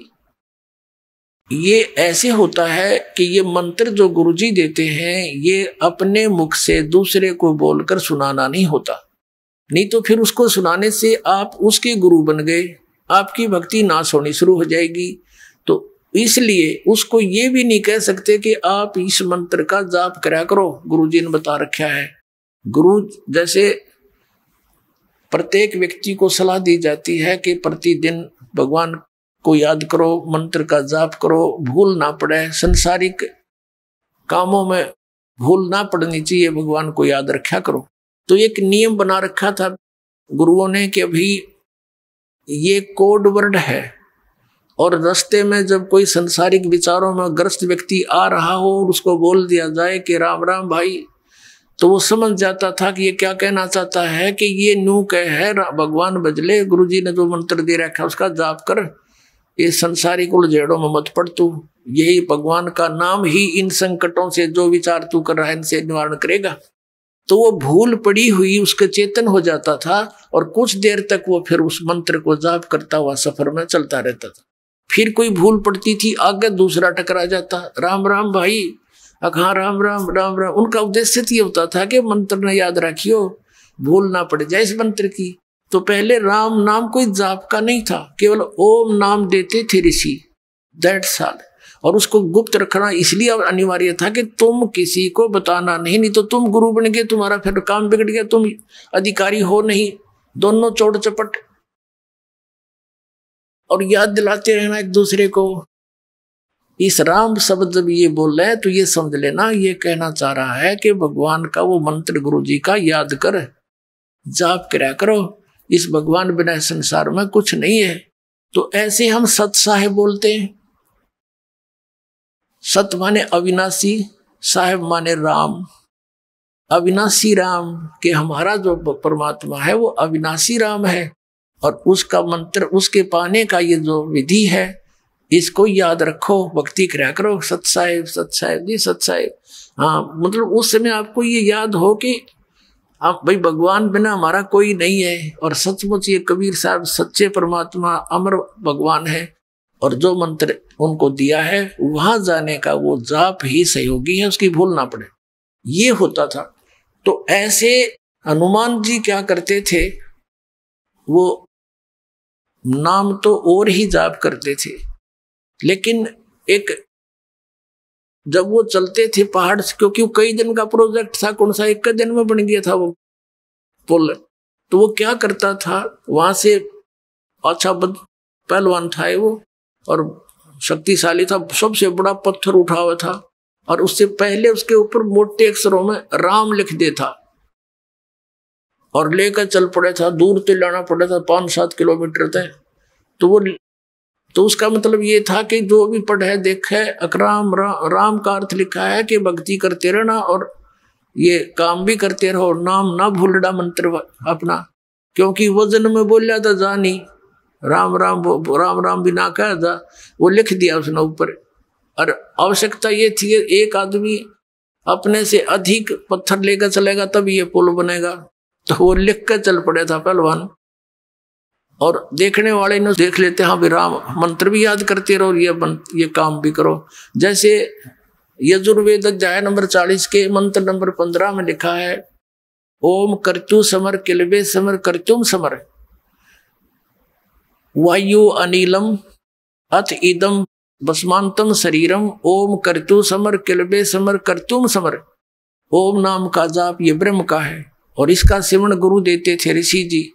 ये ऐसे होता है कि ये मंत्र जो गुरुजी देते हैं ये अपने मुख से दूसरे को बोलकर सुनाना नहीं होता नहीं तो फिर उसको सुनाने से आप उसके गुरु बन गए आपकी भक्ति ना सोनी शुरू हो जाएगी तो इसलिए उसको ये भी नहीं कह सकते कि आप इस मंत्र का जाप करा करो गुरु जी ने बता रखा है गुरु जैसे प्रत्येक व्यक्ति को सलाह दी जाती है कि प्रतिदिन भगवान को याद करो मंत्र का जाप करो भूल ना पड़े संसारिक कामों में भूल ना पड़नी चाहिए भगवान को याद रखा करो तो एक नियम बना रखा था गुरुओं ने कि अभी ये कोड वर्ड है और रास्ते में जब कोई संसारिक विचारों में ग्रस्त व्यक्ति आ रहा हो और उसको बोल दिया जाए कि राम राम भाई तो वो समझ जाता था कि ये क्या कहना चाहता है कि ये नू कह है भगवान बजले गुरुजी ने जो मंत्र दे रखा उसका जाप कर ये संसारी कुल जेड़ों में मत पड़ तू यही भगवान का नाम ही इन संकटों से जो विचार तू कर रहा है इनसे निवारण करेगा तो वो भूल पड़ी हुई उसके चेतन हो जाता था और कुछ देर तक वो फिर उस मंत्र को जाप करता हुआ सफर में चलता रहता था फिर कोई भूल पड़ती थी आगे दूसरा टकरा जाता राम राम भाई हाँ राम राम राम राम उनका उद्देश्य तो ये होता था कि मंत्र ने याद रखियो भूल ना पड़ जाए इस मंत्र की तो पहले राम नाम कोई जाप का नहीं था केवल ओम नाम देते थे ऋषि दैट साल और उसको गुप्त रखना इसलिए अनिवार्य था कि तुम किसी को बताना नहीं नहीं तो तुम गुरु बन गए तुम्हारा फिर काम बिगड़ गया तुम अधिकारी हो नहीं दोनों चोट चपट और याद दिलाते रहना एक दूसरे को इस राम शब्द जब ये बोल रहे तो ये समझ लेना ये कहना चाह रहा है कि भगवान का वो मंत्र गुरु जी का याद कर जाप करा करो इस भगवान बिना संसार में कुछ नहीं है तो ऐसे हम सत साहेब बोलते हैं सत माने अविनाशी साहेब माने राम अविनाशी राम के हमारा जो परमात्मा है वो अविनाशी राम है और उसका मंत्र उसके पाने का ये जो विधि है इसको याद रखो भक्ति क्रिया करो सत साहेब सत साहेब जी सत साहेब हाँ मतलब उस समय आपको ये याद हो कि आप भाई भगवान बिना हमारा कोई नहीं है और सचमुच ये कबीर साहब सच्चे परमात्मा अमर भगवान है और जो मंत्र उनको दिया है वहां जाने का वो जाप ही सहयोगी है उसकी भूल ना पड़े ये होता था तो ऐसे हनुमान जी क्या करते थे वो नाम तो और ही जाप करते थे लेकिन एक जब वो चलते थे पहाड़ से क्योंकि वो कई दिन का प्रोजेक्ट था कौन सा एक दिन में बन गया था वो पुल तो वो क्या करता था वहां से अच्छा पहलवान था वो और शक्तिशाली था सबसे बड़ा पत्थर उठा हुआ था और उससे पहले उसके ऊपर मोटे अक्षरों में राम लिख दे था और लेकर चल पड़े था दूर तो लाना पड़ा था पांच सात किलोमीटर तक तो वो तो उसका मतलब ये था कि जो भी पढ़े देखे अकराम रा, राम का अर्थ लिखा है कि भक्ति करते रहना और ये काम भी करते रहो नाम ना भूलना मंत्र अपना क्योंकि वजन में बोलिया था जानी राम राम राम राम भी ना कह था वो लिख दिया उसने ऊपर और आवश्यकता ये थी एक आदमी अपने से अधिक पत्थर लेकर चलेगा तब ये पुल बनेगा तो वो लिख कर चल पड़े था पहलवान और देखने वाले ने देख लेते हाँ राम मंत्र भी याद करते रहो ये ये काम भी करो जैसे यजुर्वेद अध्याय नंबर चालीस के मंत्र नंबर पंद्रह में लिखा है ओम करतु समर किलबे समर करतुम समर वायु अनिलम अथ इदम बसमांतम शरीरम ओम करतु समर किलबे समर करतुम समर ओम नाम का जाप ये ब्रह्म का है और इसका सिवन गुरु देते थे ऋषि जी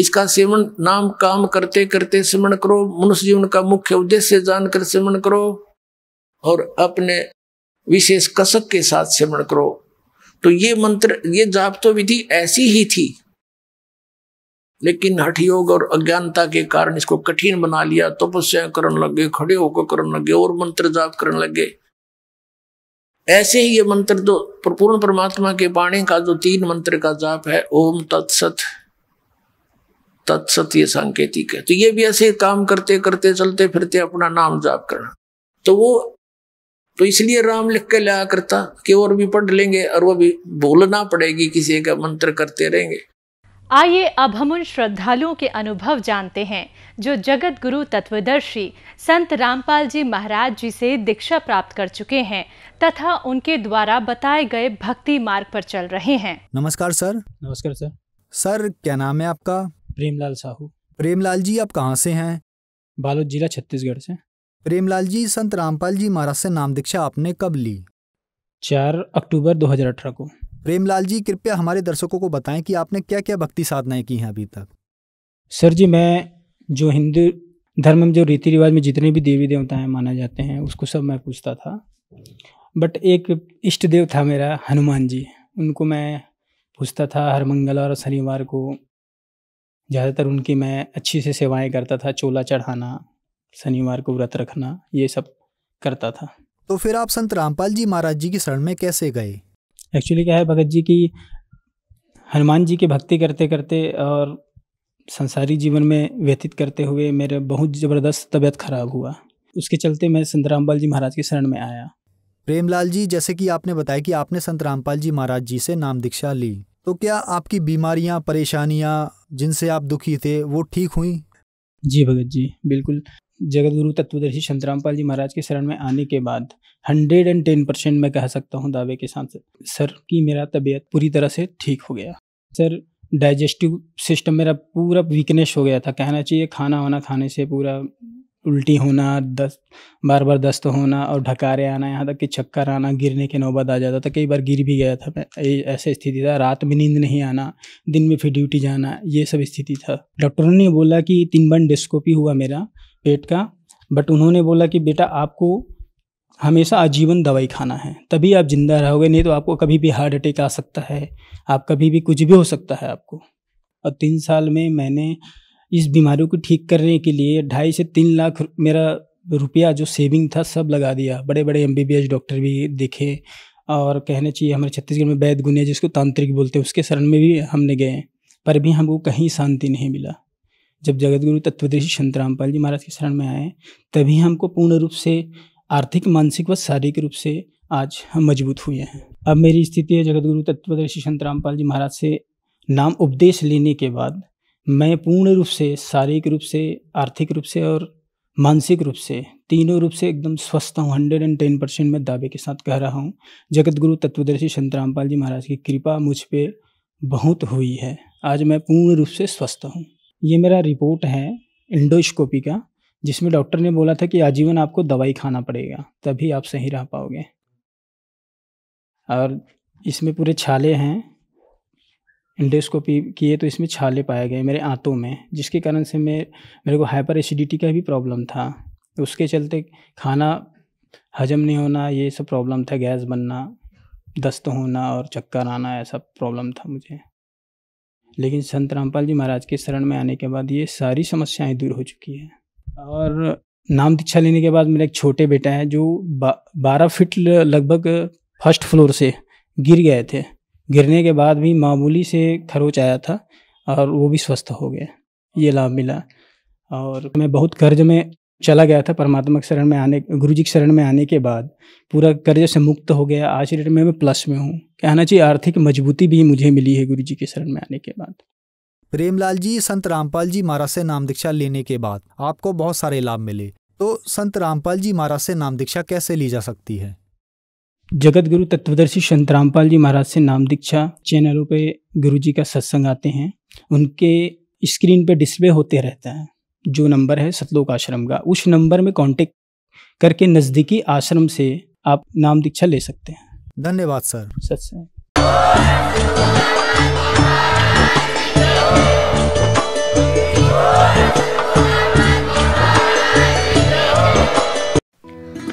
इसका सेवन नाम काम करते करते स्मरण करो मनुष्य जीवन का मुख्य उद्देश्य जानकर सेवन करो और अपने विशेष कसक के साथ सेवन करो तो ये मंत्र ये जाप तो विधि ऐसी ही थी लेकिन हठ योग और अज्ञानता के कारण इसको कठिन बना लिया तपस्या तो करने लगे खड़े होकर करने लगे और मंत्र जाप करने लगे ऐसे ही ये मंत्र जो पूर्ण परमात्मा के बाणी का जो तीन मंत्र का जाप है ओम तत्सत ये सांकेतिक है तो ये भी ऐसे काम करते करते चलते फिरते अपना नाम जाप करना तो वो तो इसलिए राम लिख के लाया करता कि और भी पढ़ लेंगे और वो भी भूलना पड़ेगी किसी का मंत्र करते रहेंगे आइए अब हम उन श्रद्धालुओं के अनुभव जानते हैं जो जगत गुरु तत्वदर्शी संत रामपाल जी महाराज जी से दीक्षा प्राप्त कर चुके हैं तथा उनके द्वारा बताए गए भक्ति मार्ग पर चल रहे हैं नमस्कार सर नमस्कार सर सर क्या नाम है आपका प्रेमलाल साहू प्रेमलाल जी आप कहाँ से हैं बालोद जिला छत्तीसगढ़ से प्रेमलाल जी संत रामपाल जी महाराज से नाम दीक्षा आपने कब ली चार अक्टूबर 2018 को प्रेमलाल जी कृपया हमारे दर्शकों को बताएं कि आपने क्या क्या भक्ति साधनाएं की हैं अभी तक सर जी मैं जो हिंदू धर्म में जो रीति रिवाज में जितने भी देवी देवता हैं माना जाते हैं उसको सब मैं पूछता था बट एक इष्ट देव था मेरा हनुमान जी उनको मैं पूछता था हर मंगलवार और शनिवार को ज़्यादातर उनकी मैं अच्छी से सेवाएं करता था चोला चढ़ाना शनिवार को व्रत रखना ये सब करता था तो फिर आप संत रामपाल जी महाराज जी की शरण में कैसे गए एक्चुअली क्या है भगत जी की हनुमान जी की भक्ति करते करते और संसारी जीवन में व्यतीत करते हुए मेरे बहुत ज़बरदस्त तबीयत खराब हुआ उसके चलते मैं संत रामपाल जी महाराज की शरण में आया प्रेमलाल जी जैसे कि आपने बताया कि आपने संत रामपाल जी महाराज जी से नाम दीक्षा ली तो क्या आपकी बीमारियां परेशानियां जिनसे आप दुखी थे वो ठीक हुई जी भगत जी बिल्कुल जगत गुरु तत्वदर्शी संतरामपाल जी महाराज के शरण में आने के बाद हंड्रेड एंड टेन परसेंट मैं कह सकता हूँ दावे के साथ सर कि मेरा तबीयत पूरी तरह से ठीक हो गया सर डाइजेस्टिव सिस्टम मेरा पूरा वीकनेस हो गया था कहना चाहिए खाना वाना खाने से पूरा उल्टी होना दस्त बार बार दस्त होना और ढकारे आना यहाँ तक कि चक्कर आना गिरने के नौबत आ जाता था कई बार गिर भी गया था मैं ऐसे स्थिति था रात में नींद नहीं आना दिन में फिर ड्यूटी जाना ये सब स्थिति था डॉक्टरों ने बोला कि तीन बार डिस्कोपी हुआ मेरा पेट का बट उन्होंने बोला कि बेटा आपको हमेशा आजीवन दवाई खाना है तभी आप ज़िंदा रहोगे नहीं तो आपको कभी भी हार्ट अटैक आ सकता है आप कभी भी कुछ भी हो सकता है आपको और तीन साल में मैंने इस बीमारी को ठीक करने के लिए ढाई से तीन लाख मेरा रुपया जो सेविंग था सब लगा दिया बड़े बड़े एम डॉक्टर भी देखे और कहना चाहिए हमारे छत्तीसगढ़ में वैद गुनिया जिसको तांत्रिक बोलते हैं उसके शरण में भी हमने गए पर भी हमको कहीं शांति नहीं मिला जब जगतगुरु तत्वदर्शी संत रामपाल जी महाराज के शरण में आए तभी हमको पूर्ण रूप से आर्थिक मानसिक व शारीरिक रूप से आज हम मजबूत हुए हैं अब मेरी स्थिति है जगतगुरु तत्वदर्शी संत रामपाल जी महाराज से नाम उपदेश लेने के बाद मैं पूर्ण रूप से शारीरिक रूप से आर्थिक रूप से और मानसिक रूप से तीनों रूप से एकदम स्वस्थ हूँ हंड्रेड एंड टेन परसेंट मैं दावे के साथ कह रहा हूँ जगत गुरु तत्वदर्शी संत रामपाल जी महाराज की कृपा मुझ पर बहुत हुई है आज मैं पूर्ण रूप से स्वस्थ हूँ ये मेरा रिपोर्ट है इंडोस्कोपी का जिसमें डॉक्टर ने बोला था कि आजीवन आपको दवाई खाना पड़ेगा तभी आप सही रह पाओगे और इसमें पूरे छाले हैं इंडेस्कोपी किए तो इसमें छाले पाए गए मेरे आंतों में जिसके कारण से मैं मेरे को हाइपर एसिडिटी का भी प्रॉब्लम था उसके चलते खाना हजम नहीं होना ये सब प्रॉब्लम था गैस बनना दस्त होना और चक्कर आना ऐसा प्रॉब्लम था मुझे लेकिन संत रामपाल जी महाराज के शरण में आने के बाद ये सारी समस्याएं दूर हो चुकी हैं और नाम दीक्षा लेने के बाद मेरा एक छोटे बेटा है जो बा, बारह फिट लगभग फर्स्ट फ्लोर से गिर गए थे गिरने के बाद भी मामूली से खरोच आया था और वो भी स्वस्थ हो गया ये लाभ मिला और मैं बहुत कर्ज में चला गया था परमात्मा के शरण में आने गुरु जी के शरण में आने के बाद पूरा कर्ज से मुक्त हो गया आज रेट में मैं प्लस में हूँ कहना चाहिए आर्थिक मजबूती भी मुझे मिली है गुरु जी के शरण में आने के बाद प्रेमलाल जी संत रामपाल जी महाराज से नाम दीक्षा लेने के बाद आपको बहुत सारे लाभ मिले तो संत रामपाल जी महाराज से नाम दीक्षा कैसे ली जा सकती है जगत गुरु तत्वदर्शी संत रामपाल जी महाराज से नाम दीक्षा चैनलों पे गुरु जी का सत्संग आते हैं उनके स्क्रीन पे डिस्प्ले होते रहता है जो नंबर है सतलोक आश्रम का उस नंबर में कांटेक्ट करके नज़दीकी आश्रम से आप नाम दीक्षा ले सकते हैं धन्यवाद सर सच